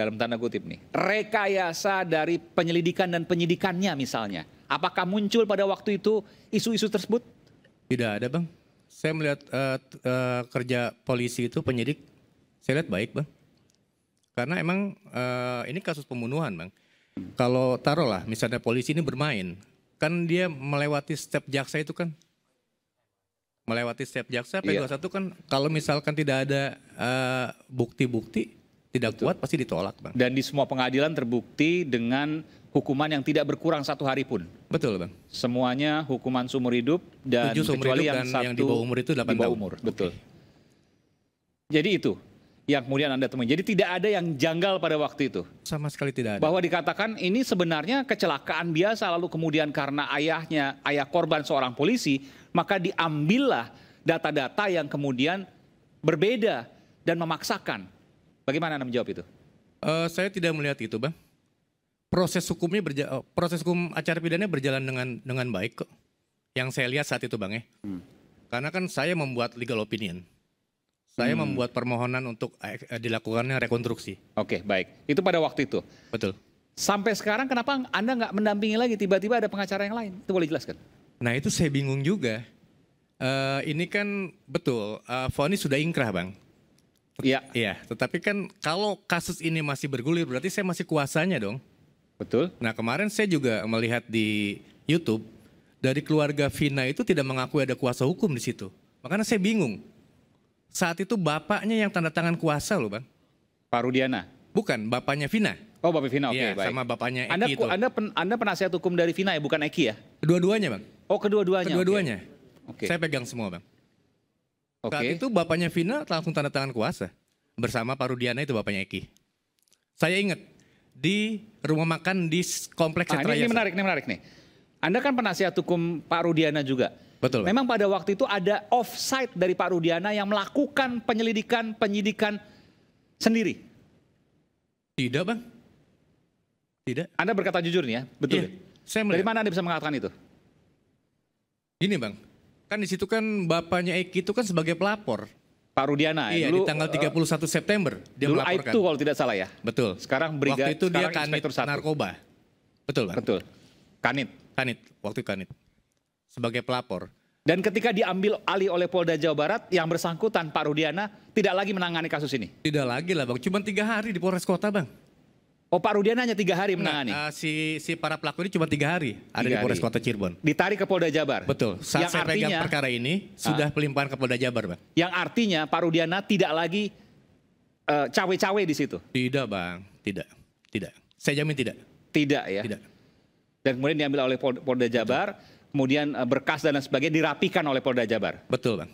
dalam tanda kutip nih, rekayasa dari penyelidikan dan penyidikannya misalnya. Apakah muncul pada waktu itu isu-isu tersebut? Tidak ada bang. Saya melihat uh, uh, kerja polisi itu penyidik, saya lihat baik bang. Karena emang uh, ini kasus pembunuhan bang. Kalau taruhlah misalnya polisi ini bermain, kan dia melewati step jaksa itu kan melewati step jaksa P21 iya. kan kalau misalkan tidak ada bukti-bukti uh, bukti -bukti, tidak kuat pasti ditolak, Bang. Dan di semua pengadilan terbukti dengan hukuman yang tidak berkurang satu hari pun. Betul, Bang. Semuanya hukuman seumur hidup dan Tujuh seumur kecuali hidup yang dan yang di bawah umur itu 8 di tahun. umur. Betul. Okay. Jadi itu yang kemudian Anda temui. Jadi tidak ada yang janggal pada waktu itu. Sama sekali tidak ada. Bahwa dikatakan ini sebenarnya kecelakaan biasa lalu kemudian karena ayahnya, ayah korban seorang polisi, maka diambillah data-data yang kemudian berbeda dan memaksakan Bagaimana Anda menjawab itu? Uh, saya tidak melihat itu, Bang. Proses hukumnya berja eh, proses hukum acara pidana berjalan dengan dengan baik kok. Yang saya lihat saat itu, Bang ya. Hmm. Karena kan saya membuat legal opinion. Saya hmm. membuat permohonan untuk eh, dilakukannya rekonstruksi. Oke, okay, baik. Itu pada waktu itu. Betul. Sampai sekarang kenapa Anda nggak mendampingi lagi? Tiba-tiba ada pengacara yang lain. Itu boleh jelaskan? Nah itu saya bingung juga. Uh, ini kan betul, uh, Foni sudah ingkrah bang. Iya. Iya, tetapi kan kalau kasus ini masih bergulir berarti saya masih kuasanya dong. Betul. Nah, kemarin saya juga melihat di YouTube dari keluarga Vina itu tidak mengakui ada kuasa hukum di situ. Makanya saya bingung. Saat itu bapaknya yang tanda tangan kuasa loh, Bang. Pak Rudiana. Bukan, bapaknya Vina. Oh, bapak Vina, oke, okay, ya, baik. sama bapaknya Eki anda, itu. Anda, pen, anda penasihat hukum dari Vina ya, bukan Eki ya? Dua-duanya, Bang. Oh, kedua-duanya. Kedua-duanya. Okay. Oke. Okay. Saya pegang semua, Bang. Okay. itu bapaknya Vina langsung tanda tangan kuasa bersama Pak Rudiana itu bapaknya Eki. Saya ingat di rumah makan di kompleks ah, ini, ini menarik, ini menarik nih. Anda kan penasihat hukum Pak Rudiana juga. Betul. Memang pada waktu itu ada offside dari Pak Rudiana yang melakukan penyelidikan penyidikan sendiri. Tidak, Bang. Tidak. Anda berkata jujur nih ya, betul. Iya, ya? saya melihat. Dari mana Anda bisa mengatakan itu? Gini, Bang. Kan di situ kan bapaknya Eki itu kan sebagai pelapor. Pak Rudiana iya, dulu, di tanggal 31 eh, uh, September dia dulu melaporkan. Dulu kalau tidak salah ya. Betul. Sekarang brigad itu dia kanit narkoba. Betul, Bang. Betul. Kanit. Kanit, waktu kanit. Sebagai pelapor. Dan ketika diambil alih oleh Polda Jawa Barat, yang bersangkutan Pak Rudiana tidak lagi menangani kasus ini? Tidak lagi lah Bang, cuma tiga hari di Polres Kota Bang. Oh Pak Rudian hanya tiga hari menangani? Nah, uh, si, si para pelaku ini cuma tiga hari ada tiga di Polres Kota Cirebon. Ditarik ke Polda Jabar? Betul. Saat yang saya artinya, pegang perkara ini ah. sudah pelimpahan ke Polda Jabar Bang. Yang artinya Pak Rudiana tidak lagi eh, cawe-cawe uh, di situ? Tidak Bang, tidak. Tidak. Saya jamin tidak. Tidak ya? Tidak. Dan kemudian diambil oleh Polda Jabar, Betul. kemudian eh, berkas dan sebagainya dirapikan oleh Polda Jabar? Betul Bang.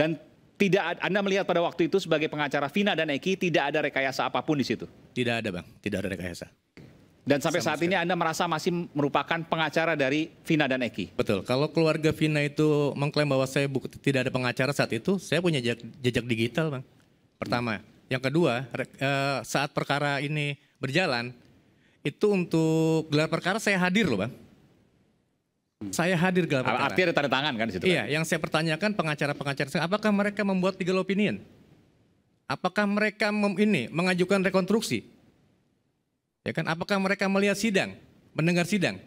Dan tidak Anda melihat pada waktu itu sebagai pengacara Vina dan Eki tidak ada rekayasa apapun di situ? Tidak ada, Bang. Tidak ada rekayasa. Dan sampai Sama saat sekali. ini Anda merasa masih merupakan pengacara dari Vina dan Eki? Betul. Kalau keluarga Vina itu mengklaim bahwa saya bukti, tidak ada pengacara saat itu, saya punya jejak, jejak digital, Bang. Pertama. Yang kedua, eh, saat perkara ini berjalan, itu untuk gelar perkara saya hadir loh, Bang Hmm. Saya hadir gelar perkara. Artinya ada tanda tangan kan di situ. Iya, kan? yang saya pertanyakan pengacara-pengacara apakah mereka membuat legal opinion? Apakah mereka mem, ini mengajukan rekonstruksi? Ya kan? Apakah mereka melihat sidang, mendengar sidang?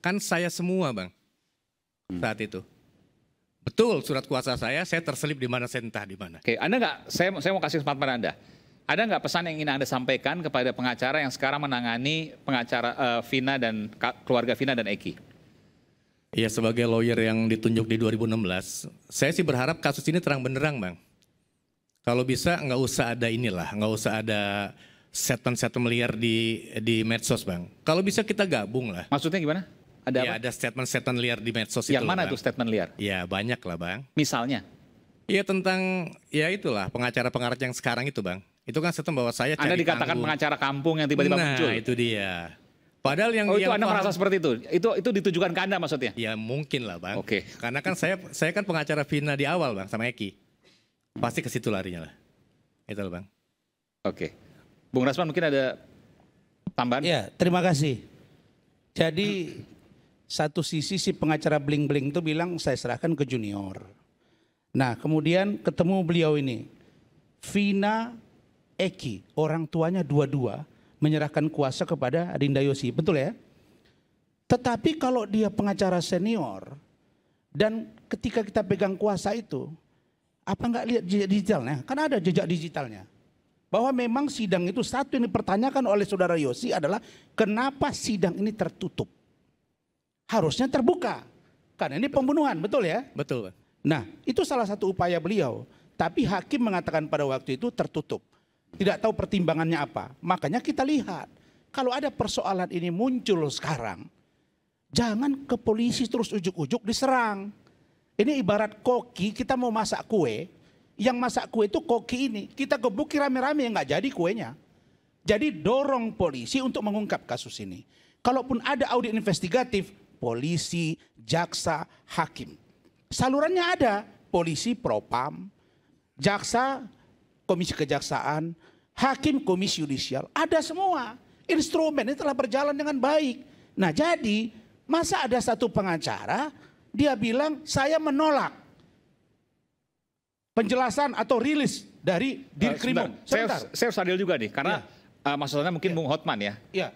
Kan saya semua, Bang. Hmm. Saat itu. Betul surat kuasa saya, saya terselip di mana saya di mana. Oke, Anda nggak, saya, saya mau kasih kesempatan Anda. Ada nggak pesan yang ingin Anda sampaikan kepada pengacara yang sekarang menangani pengacara uh, Vina dan keluarga Vina dan Eki? Ya sebagai lawyer yang ditunjuk di 2016, saya sih berharap kasus ini terang benderang bang. Kalau bisa nggak usah ada inilah, nggak usah ada statement-statement liar di di medsos bang. Kalau bisa kita gabung lah. Maksudnya gimana? Ada ya, apa? ada statement-statement liar di medsos Yang itu. Yang mana tuh statement liar? Ya banyak lah bang. Misalnya? Iya tentang ya itulah pengacara-pengacara yang sekarang itu bang. Itu kan statement bahwa saya. Anda dikatakan tanggung. pengacara kampung yang tiba-tiba nah, muncul. Nah itu dia. Padahal yang Oh, itu yang Anda merasa seperti itu. Itu itu ditujukan ke Anda maksudnya? Ya, mungkin lah, Bang. Oke. Okay. Karena kan saya saya kan pengacara Vina di awal, Bang, sama Eki. Pasti ke situ larinya lah. Itu loh, Bang. Oke. Okay. Bung Rasman mungkin ada tambahan? Ya, terima kasih. Jadi satu sisi si pengacara bling-bling itu bilang saya serahkan ke junior. Nah, kemudian ketemu beliau ini. Vina Eki, orang tuanya dua-dua menyerahkan kuasa kepada Adinda Yosi, betul ya? Tetapi kalau dia pengacara senior dan ketika kita pegang kuasa itu, apa nggak lihat jejak digitalnya? Kan ada jejak digitalnya. Bahwa memang sidang itu satu yang dipertanyakan oleh saudara Yosi adalah kenapa sidang ini tertutup? Harusnya terbuka. Karena ini pembunuhan, betul ya? Betul. Nah, itu salah satu upaya beliau. Tapi hakim mengatakan pada waktu itu tertutup. Tidak tahu pertimbangannya apa. Makanya kita lihat. Kalau ada persoalan ini muncul sekarang. Jangan ke polisi terus ujuk-ujuk diserang. Ini ibarat koki kita mau masak kue. Yang masak kue itu koki ini. Kita gebuki rame-rame nggak jadi kuenya. Jadi dorong polisi untuk mengungkap kasus ini. Kalaupun ada audit investigatif, polisi, jaksa, hakim. Salurannya ada, polisi, propam, jaksa, komisi kejaksaan, hakim komisi yudisial, ada semua. Instrumen ini telah berjalan dengan baik. Nah jadi masa ada satu pengacara dia bilang saya menolak penjelasan atau rilis dari Dirkrimum. Eh, saya, saya harus adil juga nih karena ya. uh, eh, maksudnya mungkin ya. Bung Hotman ya. ya.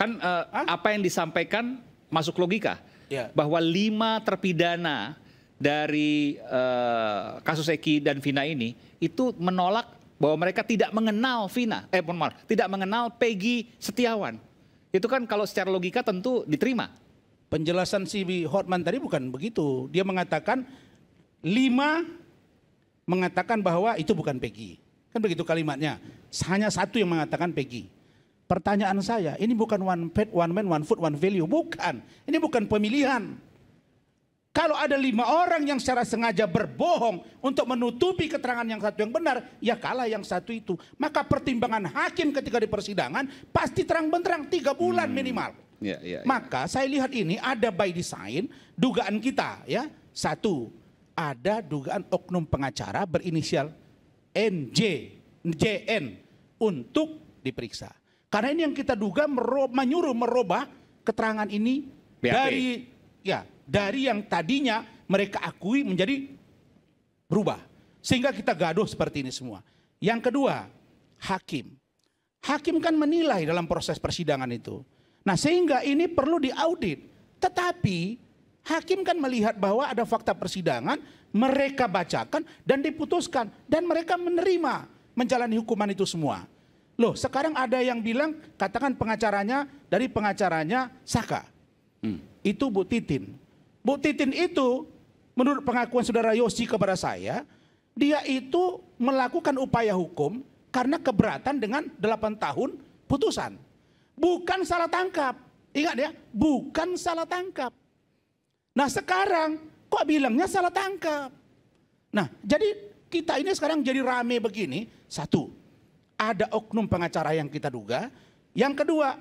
Kan uh, apa yang disampaikan masuk logika ya. bahwa lima terpidana dari uh, kasus Eki dan Vina ini itu menolak bahwa mereka tidak mengenal Vina, eh maaf, tidak mengenal Peggy Setiawan. Itu kan kalau secara logika tentu diterima. Penjelasan si Hotman tadi bukan begitu. Dia mengatakan lima mengatakan bahwa itu bukan Peggy. Kan begitu kalimatnya. Hanya satu yang mengatakan Peggy. Pertanyaan saya, ini bukan one pet, one man, one foot one value. Bukan. Ini bukan pemilihan. Kalau ada lima orang yang secara sengaja berbohong untuk menutupi keterangan yang satu yang benar, ya kalah yang satu itu. Maka pertimbangan hakim ketika di persidangan pasti terang benderang tiga bulan hmm. minimal. Ya, ya, ya. Maka saya lihat ini ada by design dugaan kita ya. Satu, ada dugaan oknum pengacara berinisial NJ, JN untuk diperiksa. Karena ini yang kita duga merob, menyuruh merubah keterangan ini BAP. dari ya dari yang tadinya mereka akui menjadi berubah. Sehingga kita gaduh seperti ini semua. Yang kedua, hakim. Hakim kan menilai dalam proses persidangan itu. Nah sehingga ini perlu diaudit. Tetapi hakim kan melihat bahwa ada fakta persidangan, mereka bacakan dan diputuskan. Dan mereka menerima menjalani hukuman itu semua. Loh sekarang ada yang bilang katakan pengacaranya dari pengacaranya Saka. Hmm. Itu Bu Titin. Bu Titin itu menurut pengakuan saudara Yosi kepada saya, dia itu melakukan upaya hukum karena keberatan dengan 8 tahun putusan. Bukan salah tangkap. Ingat ya, bukan salah tangkap. Nah sekarang kok bilangnya salah tangkap? Nah jadi kita ini sekarang jadi rame begini. Satu, ada oknum pengacara yang kita duga. Yang kedua,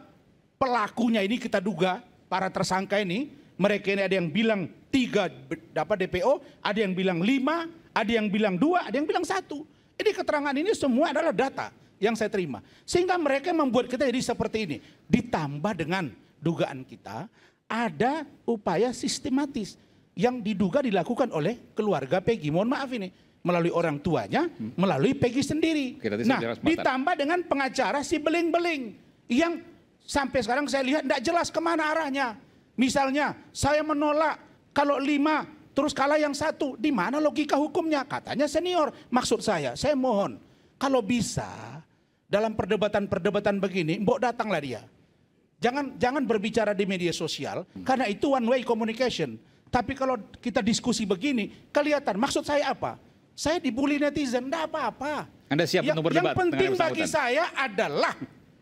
pelakunya ini kita duga, para tersangka ini mereka ini ada yang bilang tiga dapat DPO, ada yang bilang lima, ada yang bilang dua, ada yang bilang satu. Ini keterangan ini semua adalah data yang saya terima. Sehingga mereka membuat kita jadi seperti ini. Ditambah dengan dugaan kita ada upaya sistematis yang diduga dilakukan oleh keluarga Peggy. Mohon maaf ini melalui orang tuanya, hmm. melalui Peggy sendiri. Oke, nah, ditambah dengan pengacara si beling-beling yang sampai sekarang saya lihat tidak jelas kemana arahnya Misalnya saya menolak kalau lima terus kalah yang satu. Di mana logika hukumnya? Katanya senior. Maksud saya, saya mohon. Kalau bisa dalam perdebatan-perdebatan begini, mbok datanglah dia. Jangan jangan berbicara di media sosial hmm. karena itu one way communication. Tapi kalau kita diskusi begini, kelihatan maksud saya apa? Saya dibully netizen, enggak apa-apa. Anda siap ya, untuk berdebat. Yang penting bagi saya adalah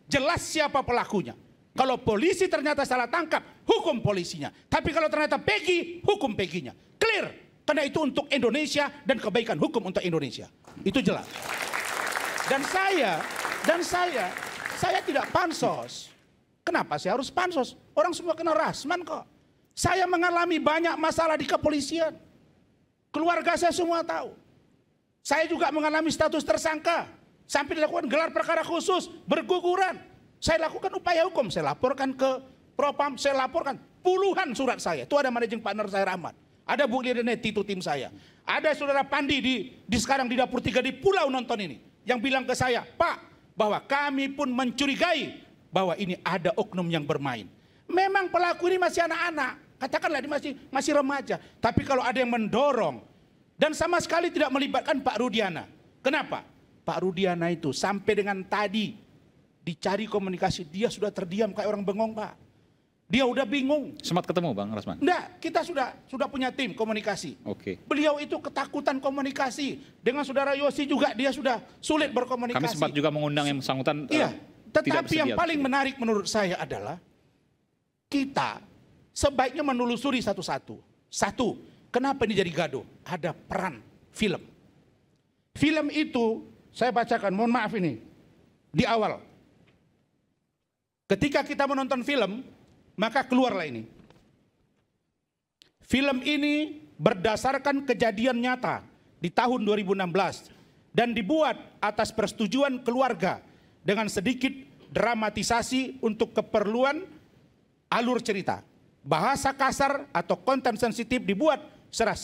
jelas siapa pelakunya. Kalau polisi ternyata salah tangkap, hukum polisinya. Tapi kalau ternyata Peggy, hukum Peggy-nya. Clear. Karena itu untuk Indonesia dan kebaikan hukum untuk Indonesia. Itu jelas. Dan saya, dan saya, saya tidak pansos. Kenapa saya harus pansos? Orang semua kena rasman kok. Saya mengalami banyak masalah di kepolisian. Keluarga saya semua tahu. Saya juga mengalami status tersangka. Sampai dilakukan gelar perkara khusus, berguguran. Saya lakukan upaya hukum, saya laporkan ke Propam, saya laporkan puluhan surat saya. Itu ada managing partner saya Rahmat. Ada Bu Lidaneti itu tim saya. Ada saudara Pandi di, di sekarang di dapur tiga di pulau nonton ini. Yang bilang ke saya, Pak, bahwa kami pun mencurigai bahwa ini ada oknum yang bermain. Memang pelaku ini masih anak-anak. Katakanlah dia masih, masih remaja. Tapi kalau ada yang mendorong. Dan sama sekali tidak melibatkan Pak Rudiana. Kenapa? Pak Rudiana itu sampai dengan tadi Dicari komunikasi, dia sudah terdiam kayak orang bengong Pak. Dia udah bingung. Sempat ketemu Bang Rasman? Enggak, kita sudah sudah punya tim komunikasi. Oke. Okay. Beliau itu ketakutan komunikasi. Dengan saudara Yosi juga dia sudah sulit berkomunikasi. Kami sempat juga mengundang yang bersangkutan. Iya, uh, tetapi tidak yang paling menarik menurut saya adalah kita sebaiknya menelusuri satu-satu. Satu, kenapa ini jadi gaduh? Ada peran film. Film itu saya bacakan, mohon maaf ini. Di awal, Ketika kita menonton film, maka keluarlah ini. Film ini berdasarkan kejadian nyata di tahun 2016 dan dibuat atas persetujuan keluarga dengan sedikit dramatisasi untuk keperluan alur cerita. Bahasa kasar atau konten sensitif dibuat secara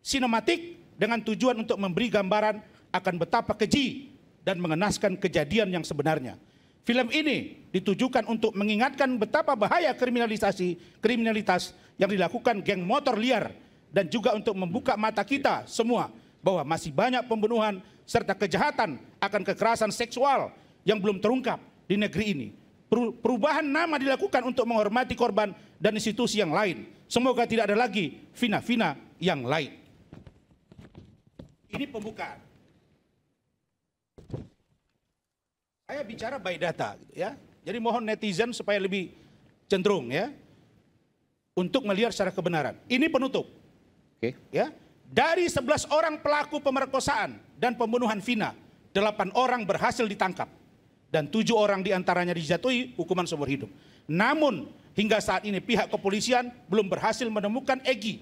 sinematik dengan tujuan untuk memberi gambaran akan betapa keji dan mengenaskan kejadian yang sebenarnya. Film ini ditujukan untuk mengingatkan betapa bahaya kriminalisasi kriminalitas yang dilakukan geng motor liar dan juga untuk membuka mata kita semua bahwa masih banyak pembunuhan serta kejahatan akan kekerasan seksual yang belum terungkap di negeri ini. Perubahan nama dilakukan untuk menghormati korban dan institusi yang lain. Semoga tidak ada lagi fina-fina yang lain. Ini pembukaan. Saya bicara by data ya. Jadi mohon netizen supaya lebih cenderung ya untuk melihat secara kebenaran. Ini penutup. Oke. Okay. Ya. Dari 11 orang pelaku pemerkosaan dan pembunuhan Vina, 8 orang berhasil ditangkap dan tujuh orang diantaranya dijatuhi hukuman seumur hidup. Namun hingga saat ini pihak kepolisian belum berhasil menemukan Egi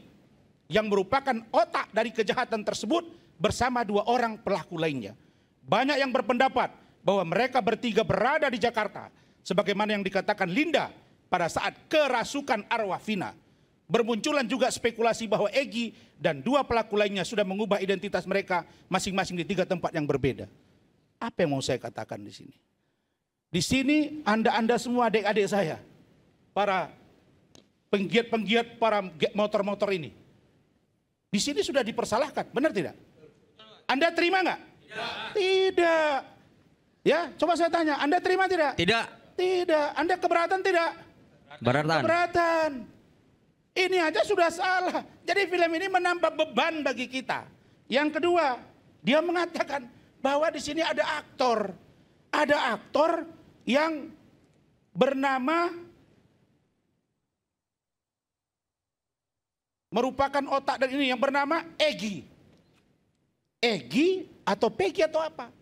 yang merupakan otak dari kejahatan tersebut bersama dua orang pelaku lainnya. Banyak yang berpendapat bahwa mereka bertiga berada di Jakarta sebagaimana yang dikatakan Linda pada saat kerasukan arwah Vina. Bermunculan juga spekulasi bahwa Egi dan dua pelaku lainnya sudah mengubah identitas mereka masing-masing di tiga tempat yang berbeda. Apa yang mau saya katakan di sini? Di sini Anda-anda semua adik-adik saya, para penggiat-penggiat para motor-motor ini. Di sini sudah dipersalahkan, benar tidak? Anda terima nggak? Tidak. tidak. Ya, coba saya tanya, Anda terima tidak? Tidak. Tidak. Anda keberatan tidak? Keberatan. Keberatan. Ini aja sudah salah. Jadi film ini menambah beban bagi kita. Yang kedua, dia mengatakan bahwa di sini ada aktor. Ada aktor yang bernama merupakan otak dan ini yang bernama Egi. Egi atau Peggy atau apa?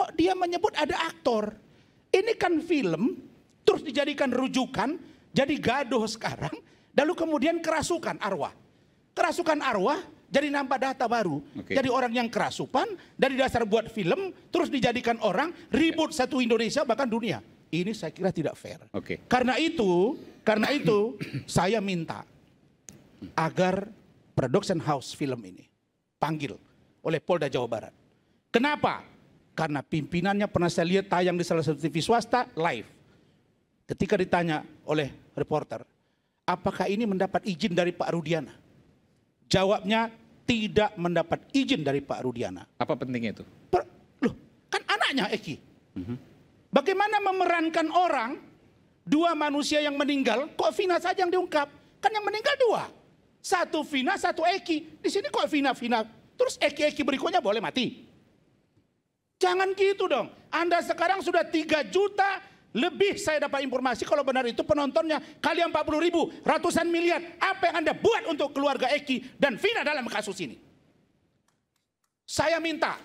kok dia menyebut ada aktor? Ini kan film, terus dijadikan rujukan, jadi gaduh sekarang, lalu kemudian kerasukan arwah. Kerasukan arwah, jadi nampak data baru. Okay. Jadi orang yang kerasupan, dari dasar buat film, terus dijadikan orang, ribut satu Indonesia bahkan dunia. Ini saya kira tidak fair. Okay. Karena itu, karena itu saya minta agar production house film ini panggil oleh Polda Jawa Barat. Kenapa? Karena pimpinannya pernah saya lihat tayang di salah satu TV swasta live. Ketika ditanya oleh reporter, apakah ini mendapat izin dari Pak Rudiana? Jawabnya tidak mendapat izin dari Pak Rudiana. Apa pentingnya itu? Per, loh, kan anaknya Eki. Mm -hmm. Bagaimana memerankan orang dua manusia yang meninggal, kok Vina saja yang diungkap? Kan yang meninggal dua. Satu Vina, satu Eki. Di sini kok Vina, Vina. Terus Eki-Eki berikutnya boleh mati. Jangan gitu dong. Anda sekarang sudah 3 juta lebih saya dapat informasi kalau benar itu penontonnya kali 40 ribu, ratusan miliar. Apa yang Anda buat untuk keluarga Eki dan Vina dalam kasus ini? Saya minta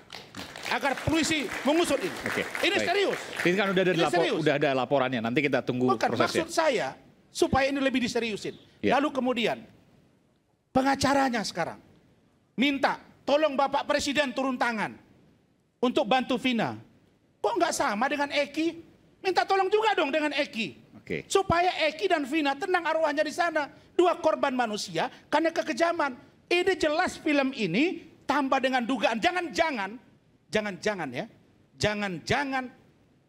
agar polisi mengusut ini. Oke, ini baik. serius. Ini kan udah ada, lapor, serius. udah ada laporannya, nanti kita tunggu Bukan, prosesnya. Maksud saya supaya ini lebih diseriusin. Ya. Lalu kemudian pengacaranya sekarang minta tolong Bapak Presiden turun tangan untuk bantu Vina. Kok nggak sama dengan Eki? Minta tolong juga dong dengan Eki. Okay. Supaya Eki dan Vina tenang arwahnya di sana. Dua korban manusia karena kekejaman. Ini jelas film ini tambah dengan dugaan. Jangan-jangan, jangan-jangan ya. Jangan-jangan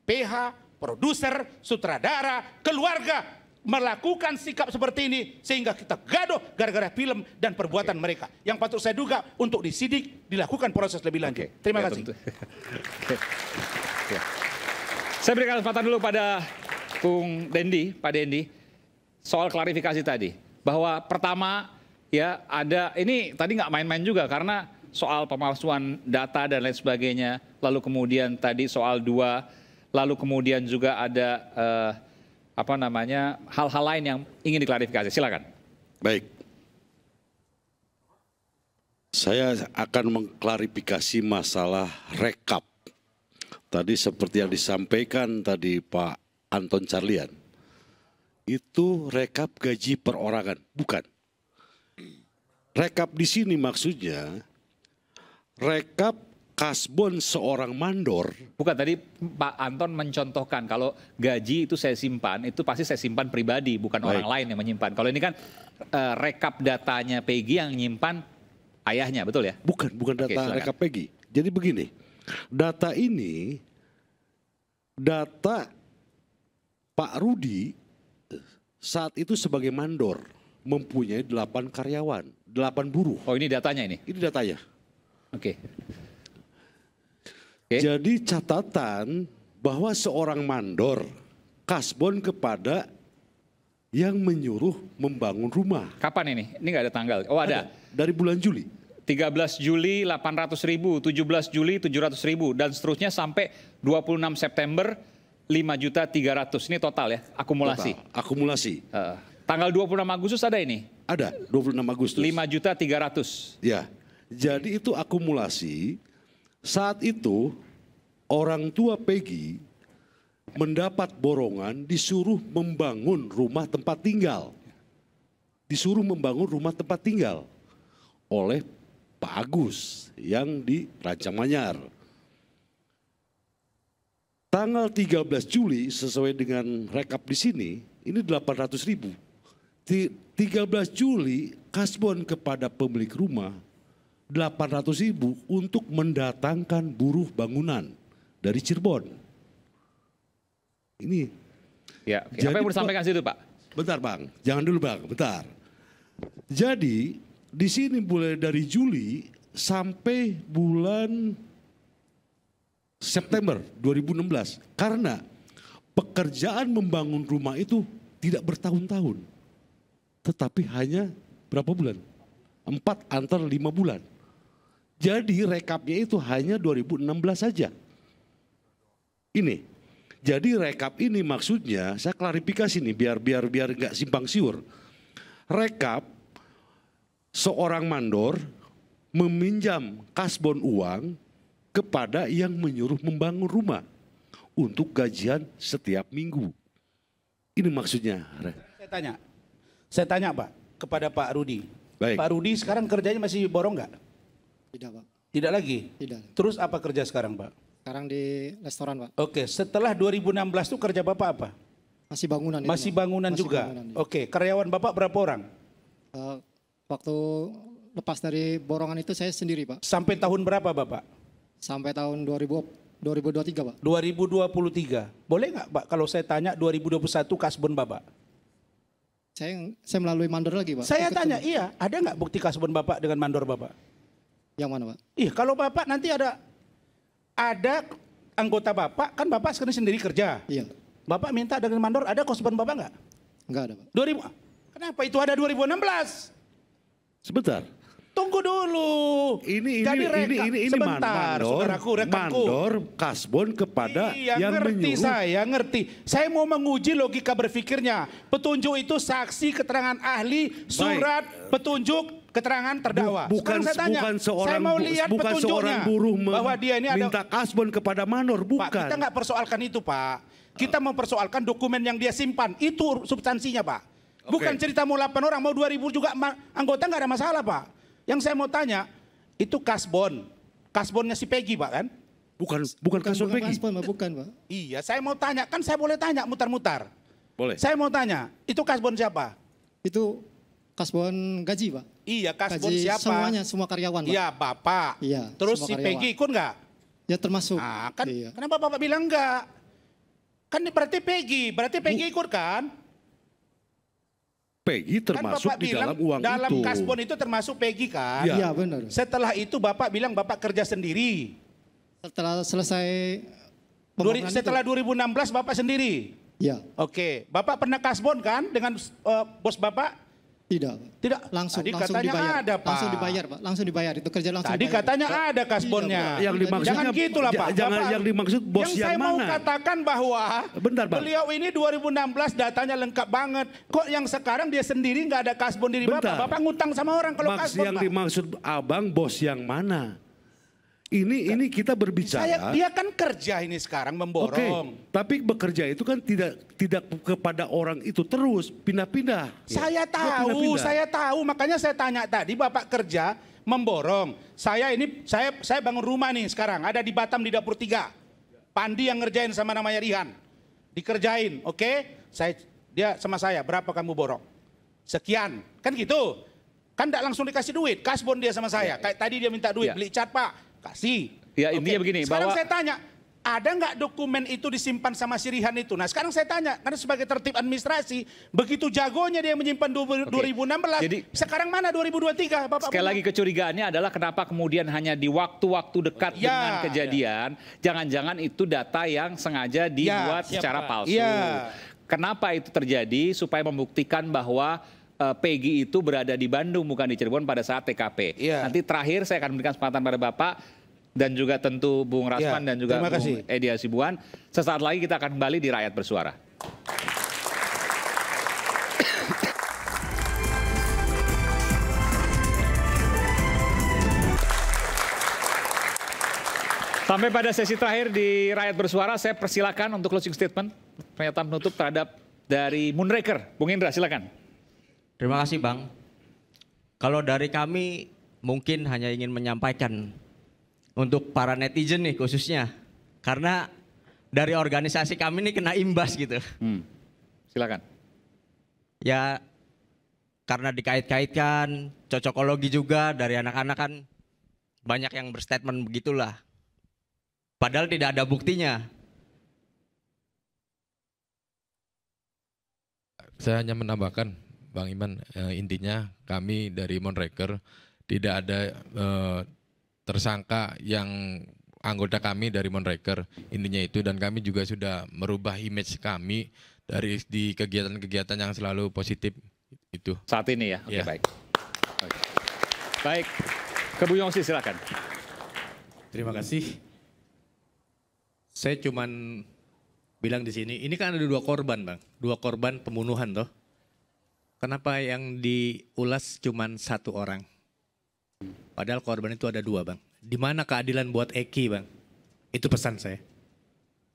PH, produser, sutradara, keluarga melakukan sikap seperti ini sehingga kita gaduh gara-gara film dan perbuatan okay. mereka. Yang patut saya duga untuk disidik dilakukan proses lebih lanjut. Okay. Terima ya, kasih. okay. Ya. Saya berikan kesempatan dulu pada Bung Dendi, Pak Dendi soal klarifikasi tadi bahwa pertama ya ada ini tadi nggak main-main juga karena soal pemalsuan data dan lain sebagainya, lalu kemudian tadi soal dua, lalu kemudian juga ada uh, apa namanya hal-hal lain yang ingin diklarifikasi. Silakan. Baik. Saya akan mengklarifikasi masalah rekap. Tadi seperti yang disampaikan tadi Pak Anton Carlian, itu rekap gaji perorangan, bukan. Rekap di sini maksudnya rekap kasbon seorang mandor. Bukan tadi Pak Anton mencontohkan kalau gaji itu saya simpan, itu pasti saya simpan pribadi, bukan Baik. orang lain yang menyimpan. Kalau ini kan e, rekap datanya Peggy yang nyimpan ayahnya, betul ya? Bukan, bukan data Oke, rekap Peggy. Jadi begini, data ini data Pak Rudi eh, saat itu sebagai mandor mempunyai delapan karyawan, delapan buruh. Oh ini datanya ini? Ini datanya. Oke. Okay. Okay. Jadi catatan bahwa seorang mandor kasbon kepada yang menyuruh membangun rumah. Kapan ini? Ini nggak ada tanggal. Oh ada. ada. Dari bulan Juli. 13 Juli 800 ribu, 17 Juli 700 ribu, dan seterusnya sampai 26 September 5 juta 300. Ini total ya, akumulasi. Total, akumulasi. Uh, tanggal 26 Agustus ada ini? Ada, 26 Agustus. 5 juta 300. Ya, jadi itu akumulasi saat itu orang tua Peggy mendapat borongan disuruh membangun rumah tempat tinggal. Disuruh membangun rumah tempat tinggal oleh Pak Agus yang di Rancang Manyar. Tanggal 13 Juli sesuai dengan rekap di sini, ini 800 ribu. 13 Juli, Kasbon kepada pemilik rumah 800 ribu untuk mendatangkan buruh bangunan dari Cirebon. Ini. Ya, Jadi, apa yang mau disampaikan situ Pak? Bentar Bang, jangan dulu Bang, bentar. Jadi di sini mulai dari Juli sampai bulan September 2016 karena pekerjaan membangun rumah itu tidak bertahun-tahun tetapi hanya berapa bulan? Empat antar lima bulan. Jadi rekapnya itu hanya 2016 saja. Ini. Jadi rekap ini maksudnya saya klarifikasi nih biar biar biar nggak simpang siur. Rekap seorang mandor meminjam kasbon uang kepada yang menyuruh membangun rumah untuk gajian setiap minggu. Ini maksudnya. Saya tanya, saya tanya Pak kepada Pak Rudi. Baik. Pak Rudi sekarang kerjanya masih borong nggak? Tidak Pak. Tidak lagi? Tidak. Terus apa kerja sekarang Pak? Sekarang di restoran Pak. Oke, setelah 2016 itu kerja Bapak apa? Masih bangunan. Masih bangunan Masih juga? Bangunan, ya. Oke, karyawan Bapak berapa orang? Uh, waktu lepas dari borongan itu saya sendiri Pak. Sampai tahun berapa Bapak? Sampai tahun 2000, 2023 Pak. 2023. Boleh nggak Pak kalau saya tanya 2021 kasbon Bapak? Saya saya melalui mandor lagi Pak. Saya Ikut tanya, iya ada nggak bukti kasbon Bapak dengan mandor Bapak? Yang mana Pak? Ih kalau Bapak nanti ada ada anggota Bapak, kan Bapak sekarang sendiri kerja. Iya. Bapak minta dengan mandor, ada kosban Bapak enggak? Enggak ada Pak. 2000, kenapa itu ada 2016? Sebentar. Tunggu dulu. Ini ini Jadi reka, ini ini ini sebentar, mandor, aku, mandor kasbon kepada iya, yang ngerti menyuruh. saya, ngerti. Saya mau menguji logika berfikirnya. Petunjuk itu saksi, keterangan ahli, surat, Baik. petunjuk keterangan terdakwa. Bukan saya tanya, bukan seorang saya mau lihat bukan seorang buruh bahwa dia ini ada minta kasbon kepada Manor, bukan. Pak, kita nggak persoalkan itu, Pak. Kita mempersoalkan dokumen yang dia simpan. Itu substansinya, Pak. Bukan okay. cerita mau 8 orang, mau 2000 juga anggota nggak ada masalah, Pak. Yang saya mau tanya, itu kasbon. Kasbonnya si Peggy, Pak, kan? Bukan bukan, bukan kasbon Peggy. Kasbon, bukan, Pak. Iya, saya mau tanya, kan saya boleh tanya mutar-mutar. Boleh. Saya mau tanya, itu kasbon siapa? Itu kasbon gaji, Pak. Iya, kasbon Kaji siapa? Semuanya, semua karyawan. Iya, Bapak. Iya, Terus si karyawan. Peggy ikut enggak? Ya termasuk. Nah, kan, iya. Kenapa Bapak bilang enggak? Kan berarti Peggy, berarti Peggy ikut kan? Peggy termasuk kan Bapak di bilang, dalam uang dalam itu. Dalam kasbon itu termasuk Peggy kan? Iya, ya, benar. Setelah itu Bapak bilang Bapak kerja sendiri. Setelah selesai setelah itu. 2016 Bapak sendiri? Iya. Oke, Bapak pernah kasbon kan dengan uh, bos Bapak? Tidak. Tidak. Langsung Tadi langsung katanya dibayar. ada, Pak. Langsung dibayar, Pak. Langsung dibayar itu kerja langsung. Tadi dibayar. katanya ada kasbonnya. Iya, Tidak, yang dimaksud jangan gitulah, Pak. Jangan yang dimaksud bos yang, yang saya mau katakan bahwa Bentar, Pak. Beliau ini 2016 datanya lengkap banget. Kok yang sekarang dia sendiri nggak ada kasbon diri Bentar. Bapak? Bapak ngutang sama orang kalau Maks kasbon. Yang Pak. dimaksud Abang bos yang mana? Ini ini kita berbicara. Saya, dia kan kerja ini sekarang memborong. okay, tapi bekerja itu kan tidak tidak kepada orang itu terus pindah-pindah. Saya iya. tahu, pindah -pindah. saya tahu. Makanya saya tanya tadi Bapak kerja memborong. Saya ini saya saya bangun rumah nih sekarang ada di Batam di dapur tiga. Pandi yang ngerjain sama namanya Rihan. Dikerjain, oke? Okay? Saya dia sama saya, berapa kamu borong? Sekian. Kan gitu. Kan tidak langsung dikasih duit, kasbon dia sama saya. Iya. Kayak tadi dia minta duit, ya. beli cat pak, kasih. Ya intinya Oke. begini. Sekarang bahwa... saya tanya, ada nggak dokumen itu disimpan sama Sirihan itu? Nah sekarang saya tanya, karena sebagai tertib administrasi, begitu jagonya dia menyimpan okay. 2016, Jadi, sekarang mana 2023 Bapak? Sekali Bapak? lagi kecurigaannya adalah kenapa kemudian hanya di waktu-waktu dekat ya, dengan ya. kejadian, jangan-jangan ya. itu data yang sengaja ya, dibuat ya, siapa? secara ya. palsu. Ya. Kenapa itu terjadi? Supaya membuktikan bahwa uh, Peggy itu berada di Bandung bukan di Cirebon pada saat TKP. Yeah. Nanti terakhir saya akan memberikan kesempatan pada Bapak dan juga tentu Bung Rasman ya, dan juga Bung kasih. Edi Asibuan. Sesaat lagi kita akan kembali di Rakyat Bersuara. Sampai pada sesi terakhir di Rakyat Bersuara, saya persilakan untuk closing statement, pernyataan penutup terhadap dari Moonraker. Bung Indra, silakan. Terima kasih Bang. Kalau dari kami mungkin hanya ingin menyampaikan untuk para netizen nih khususnya karena dari organisasi kami ini kena imbas gitu. Hmm. Silakan. Ya karena dikait-kaitkan cocokologi juga dari anak-anak kan banyak yang berstatement begitulah. Padahal tidak ada buktinya. Saya hanya menambahkan, Bang Iman, eh, intinya kami dari Monreker tidak ada eh, tersangka yang anggota kami dari Monreker intinya itu dan kami juga sudah merubah image kami dari di kegiatan-kegiatan yang selalu positif itu saat ini ya oke iya. baik Oke. baik ke Bu Yongsi silakan terima kasih saya cuman bilang di sini ini kan ada dua korban bang dua korban pembunuhan toh kenapa yang diulas cuman satu orang Padahal korban itu ada dua bang. Di mana keadilan buat Eki bang? Itu pesan saya.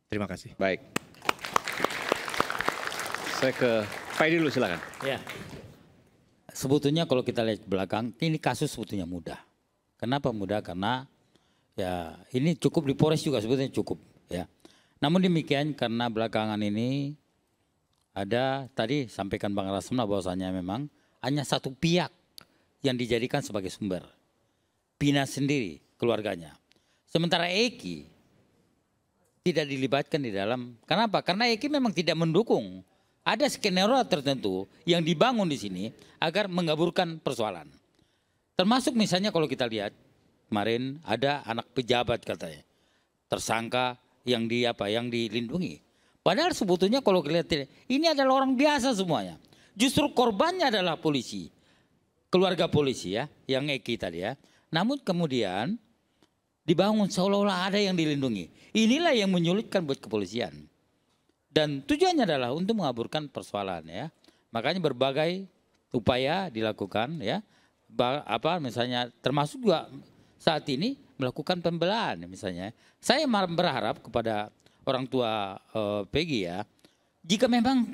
Terima kasih. Baik. Saya ke Pak Edi dulu silakan. Ya. Sebetulnya kalau kita lihat belakang, ini kasus sebetulnya mudah. Kenapa mudah? Karena ya ini cukup di Polres juga sebetulnya cukup ya. Namun demikian karena belakangan ini ada tadi sampaikan Bang Rasmna bahwasanya memang hanya satu pihak yang dijadikan sebagai sumber bina sendiri keluarganya. Sementara Eki tidak dilibatkan di dalam. Kenapa? Karena Eki memang tidak mendukung. Ada skenario tertentu yang dibangun di sini agar mengaburkan persoalan. Termasuk misalnya kalau kita lihat kemarin ada anak pejabat katanya. Tersangka yang di apa yang dilindungi. Padahal sebetulnya kalau kita lihat ini adalah orang biasa semuanya. Justru korbannya adalah polisi. Keluarga polisi ya, yang Eki tadi ya. Namun kemudian dibangun seolah-olah ada yang dilindungi. Inilah yang menyulitkan buat kepolisian. Dan tujuannya adalah untuk mengaburkan persoalan ya. Makanya berbagai upaya dilakukan ya. Apa misalnya termasuk juga saat ini melakukan pembelaan misalnya. Saya berharap kepada orang tua eh, Peggy ya, jika memang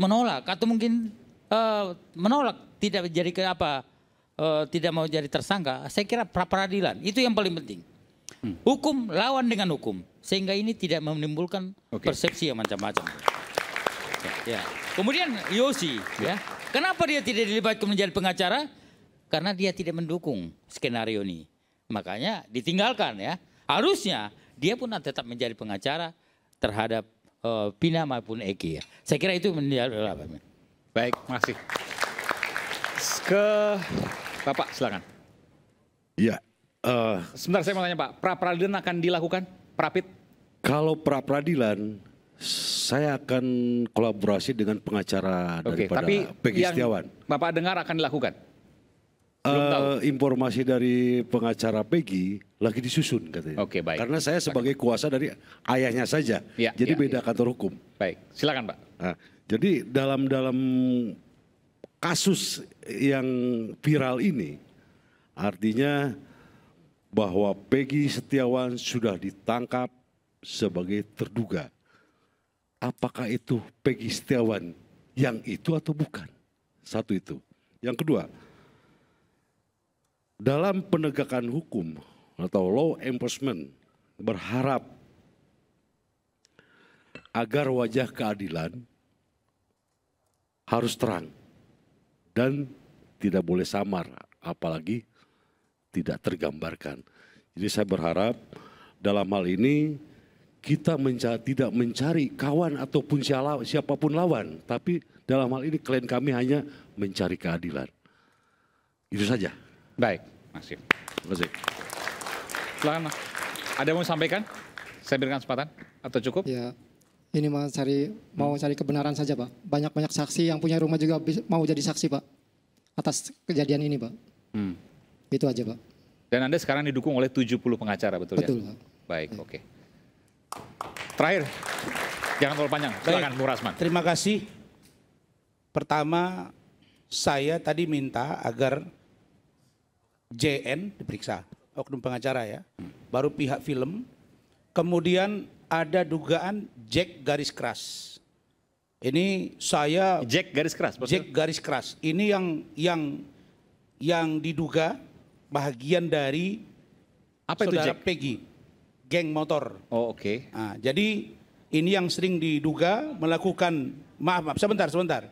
menolak atau mungkin eh, menolak tidak jadi apa uh, tidak mau jadi tersangka, saya kira pra peradilan itu yang paling penting. Hmm. Hukum lawan dengan hukum, sehingga ini tidak menimbulkan okay. persepsi yang macam-macam. Ya. Kemudian Yosi, ya. ya. Kenapa dia tidak dilibatkan menjadi pengacara? Karena dia tidak mendukung skenario ini. Makanya ditinggalkan ya. Harusnya dia pun tetap menjadi pengacara terhadap uh, Pina maupun Eki ya. Saya kira itu menjadi Baik, masih. Ke Bapak silakan. Iya. Uh, Sebentar saya mau tanya Pak, pra peradilan akan dilakukan? Prapit? Kalau pra peradilan saya akan kolaborasi dengan pengacara okay, daripada tapi Peggy Setiawan. Bapak dengar akan dilakukan? Uh, informasi dari pengacara Peggy lagi disusun katanya. Oke baik. Karena saya sebagai kuasa dari ayahnya saja. Ya, jadi ya, beda ya. kantor hukum. Baik, silakan Pak. Nah, jadi dalam dalam kasus yang viral ini artinya bahwa Peggy Setiawan sudah ditangkap sebagai terduga. Apakah itu Peggy Setiawan yang itu atau bukan? Satu itu. Yang kedua, dalam penegakan hukum atau law enforcement berharap agar wajah keadilan harus terang dan tidak boleh samar, apalagi tidak tergambarkan. Jadi saya berharap dalam hal ini kita mencari, tidak mencari kawan ataupun siapapun lawan, tapi dalam hal ini klien kami hanya mencari keadilan. Itu saja. Baik, Masih. Masih. kasih. Ada yang mau sampaikan? Saya berikan kesempatan atau cukup? Ya, ini mau cari mau hmm. cari kebenaran saja pak. Banyak banyak saksi yang punya rumah juga mau jadi saksi pak atas kejadian ini pak. Hmm. Itu aja pak. Dan anda sekarang didukung oleh 70 pengacara betul, betul ya? Betul pak. Baik iya. oke. Terakhir jangan terlalu panjang. Silakan Bu Rasman. Terima kasih. Pertama saya tadi minta agar JN diperiksa oknum pengacara ya, hmm. baru pihak film, kemudian ada dugaan Jack garis keras. Ini saya Jack garis keras. Betul? Jack garis keras. Ini yang yang yang diduga bagian dari apa itu Jack? Peggy, geng motor. Oh oke. Okay. Nah, jadi ini yang sering diduga melakukan maaf maaf sebentar sebentar.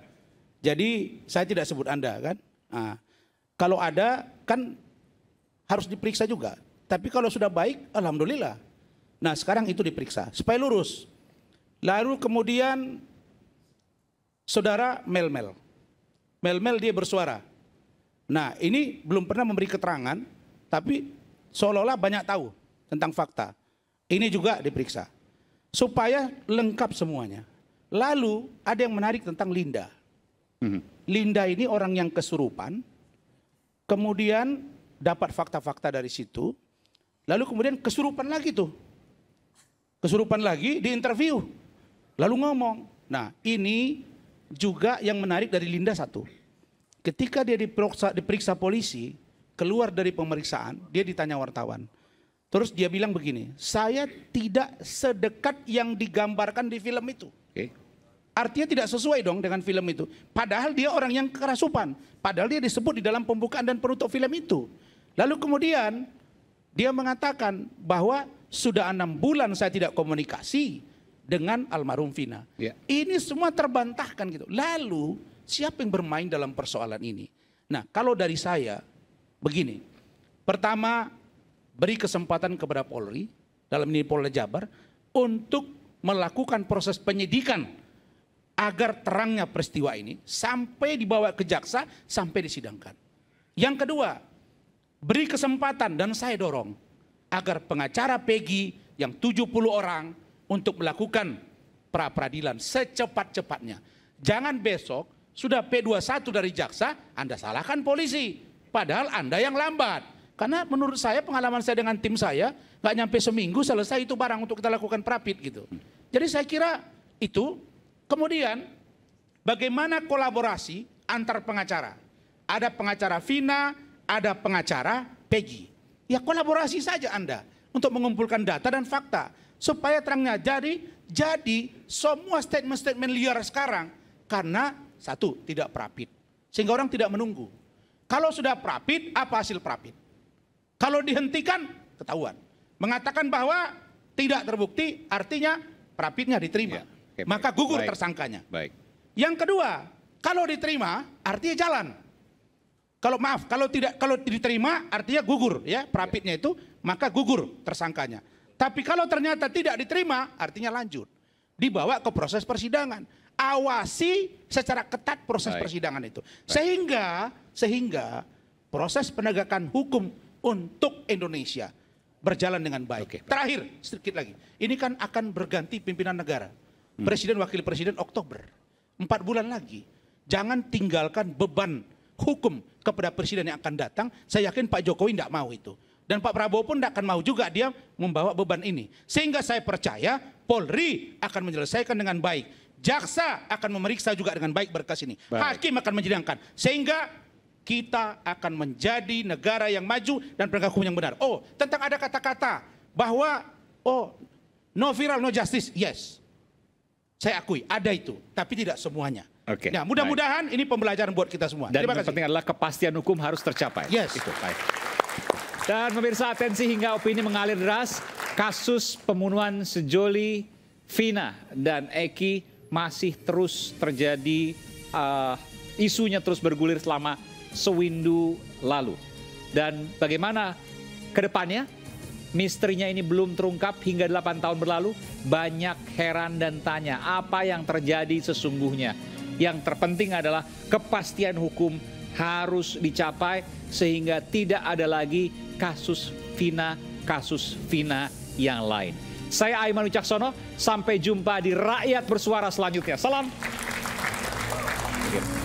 Jadi saya tidak sebut anda kan. Nah, kalau ada kan harus diperiksa juga. Tapi kalau sudah baik, alhamdulillah. Nah sekarang itu diperiksa supaya lurus. Lalu kemudian saudara mel-mel. Mel-mel dia bersuara. Nah ini belum pernah memberi keterangan tapi seolah-olah banyak tahu tentang fakta. Ini juga diperiksa. Supaya lengkap semuanya. Lalu ada yang menarik tentang Linda. Hmm. Linda ini orang yang kesurupan. Kemudian dapat fakta-fakta dari situ. Lalu kemudian kesurupan lagi tuh Kesurupan lagi di interview. Lalu ngomong. Nah ini juga yang menarik dari Linda satu. Ketika dia diperiksa, diperiksa polisi, keluar dari pemeriksaan, dia ditanya wartawan. Terus dia bilang begini, saya tidak sedekat yang digambarkan di film itu. Okay. Artinya tidak sesuai dong dengan film itu. Padahal dia orang yang kerasupan. Padahal dia disebut di dalam pembukaan dan penutup film itu. Lalu kemudian dia mengatakan bahwa sudah enam bulan saya tidak komunikasi dengan almarhum Vina. Ya. Ini semua terbantahkan gitu. Lalu siapa yang bermain dalam persoalan ini? Nah kalau dari saya begini. Pertama beri kesempatan kepada Polri dalam ini Polda Jabar untuk melakukan proses penyidikan agar terangnya peristiwa ini sampai dibawa ke jaksa sampai disidangkan. Yang kedua, beri kesempatan dan saya dorong agar pengacara Peggy yang 70 orang untuk melakukan pra peradilan secepat-cepatnya. Jangan besok sudah P21 dari jaksa, Anda salahkan polisi. Padahal Anda yang lambat. Karena menurut saya pengalaman saya dengan tim saya, nggak nyampe seminggu selesai itu barang untuk kita lakukan prapit gitu. Jadi saya kira itu. Kemudian bagaimana kolaborasi antar pengacara. Ada pengacara Vina, ada pengacara Peggy. Ya kolaborasi saja Anda untuk mengumpulkan data dan fakta supaya terangnya jadi jadi semua statement-statement liar sekarang karena satu tidak perapit sehingga orang tidak menunggu. Kalau sudah perapit apa hasil perapit? Kalau dihentikan ketahuan. Mengatakan bahwa tidak terbukti artinya perapitnya diterima. Ya, okay, Maka baik, gugur baik, tersangkanya. Baik. Yang kedua, kalau diterima artinya jalan. Kalau maaf, kalau tidak kalau diterima artinya gugur ya perapitnya itu maka gugur tersangkanya. Tapi kalau ternyata tidak diterima artinya lanjut. Dibawa ke proses persidangan. Awasi secara ketat proses Baik. persidangan itu. Sehingga sehingga proses penegakan hukum untuk Indonesia berjalan dengan baik. Oke, Terakhir sedikit lagi, ini kan akan berganti pimpinan negara, hmm. presiden wakil presiden Oktober, empat bulan lagi. Jangan tinggalkan beban hukum kepada presiden yang akan datang, saya yakin Pak Jokowi tidak mau itu. Dan Pak Prabowo pun tidak akan mau juga dia membawa beban ini. Sehingga saya percaya Polri akan menyelesaikan dengan baik. Jaksa akan memeriksa juga dengan baik berkas ini. Baik. Hakim akan menyidangkan. Sehingga kita akan menjadi negara yang maju dan penegak hukum yang benar. Oh, tentang ada kata-kata bahwa oh no viral no justice. Yes. Saya akui ada itu, tapi tidak semuanya. Oke. Okay, nah, ya, mudah-mudahan ini pembelajaran buat kita semua. Dan yang penting adalah kepastian hukum harus tercapai. Yes. Itu, baik. Dan pemirsa atensi hingga opini mengalir deras, kasus pembunuhan Sejoli, Vina dan Eki masih terus terjadi uh, isunya terus bergulir selama sewindu lalu. Dan bagaimana ke depannya? Misterinya ini belum terungkap hingga 8 tahun berlalu. Banyak heran dan tanya apa yang terjadi sesungguhnya. Yang terpenting adalah kepastian hukum harus dicapai sehingga tidak ada lagi kasus Vina, kasus Vina yang lain. Saya Aiman Wicaksono, sampai jumpa di Rakyat Bersuara selanjutnya. Salam. Thank you.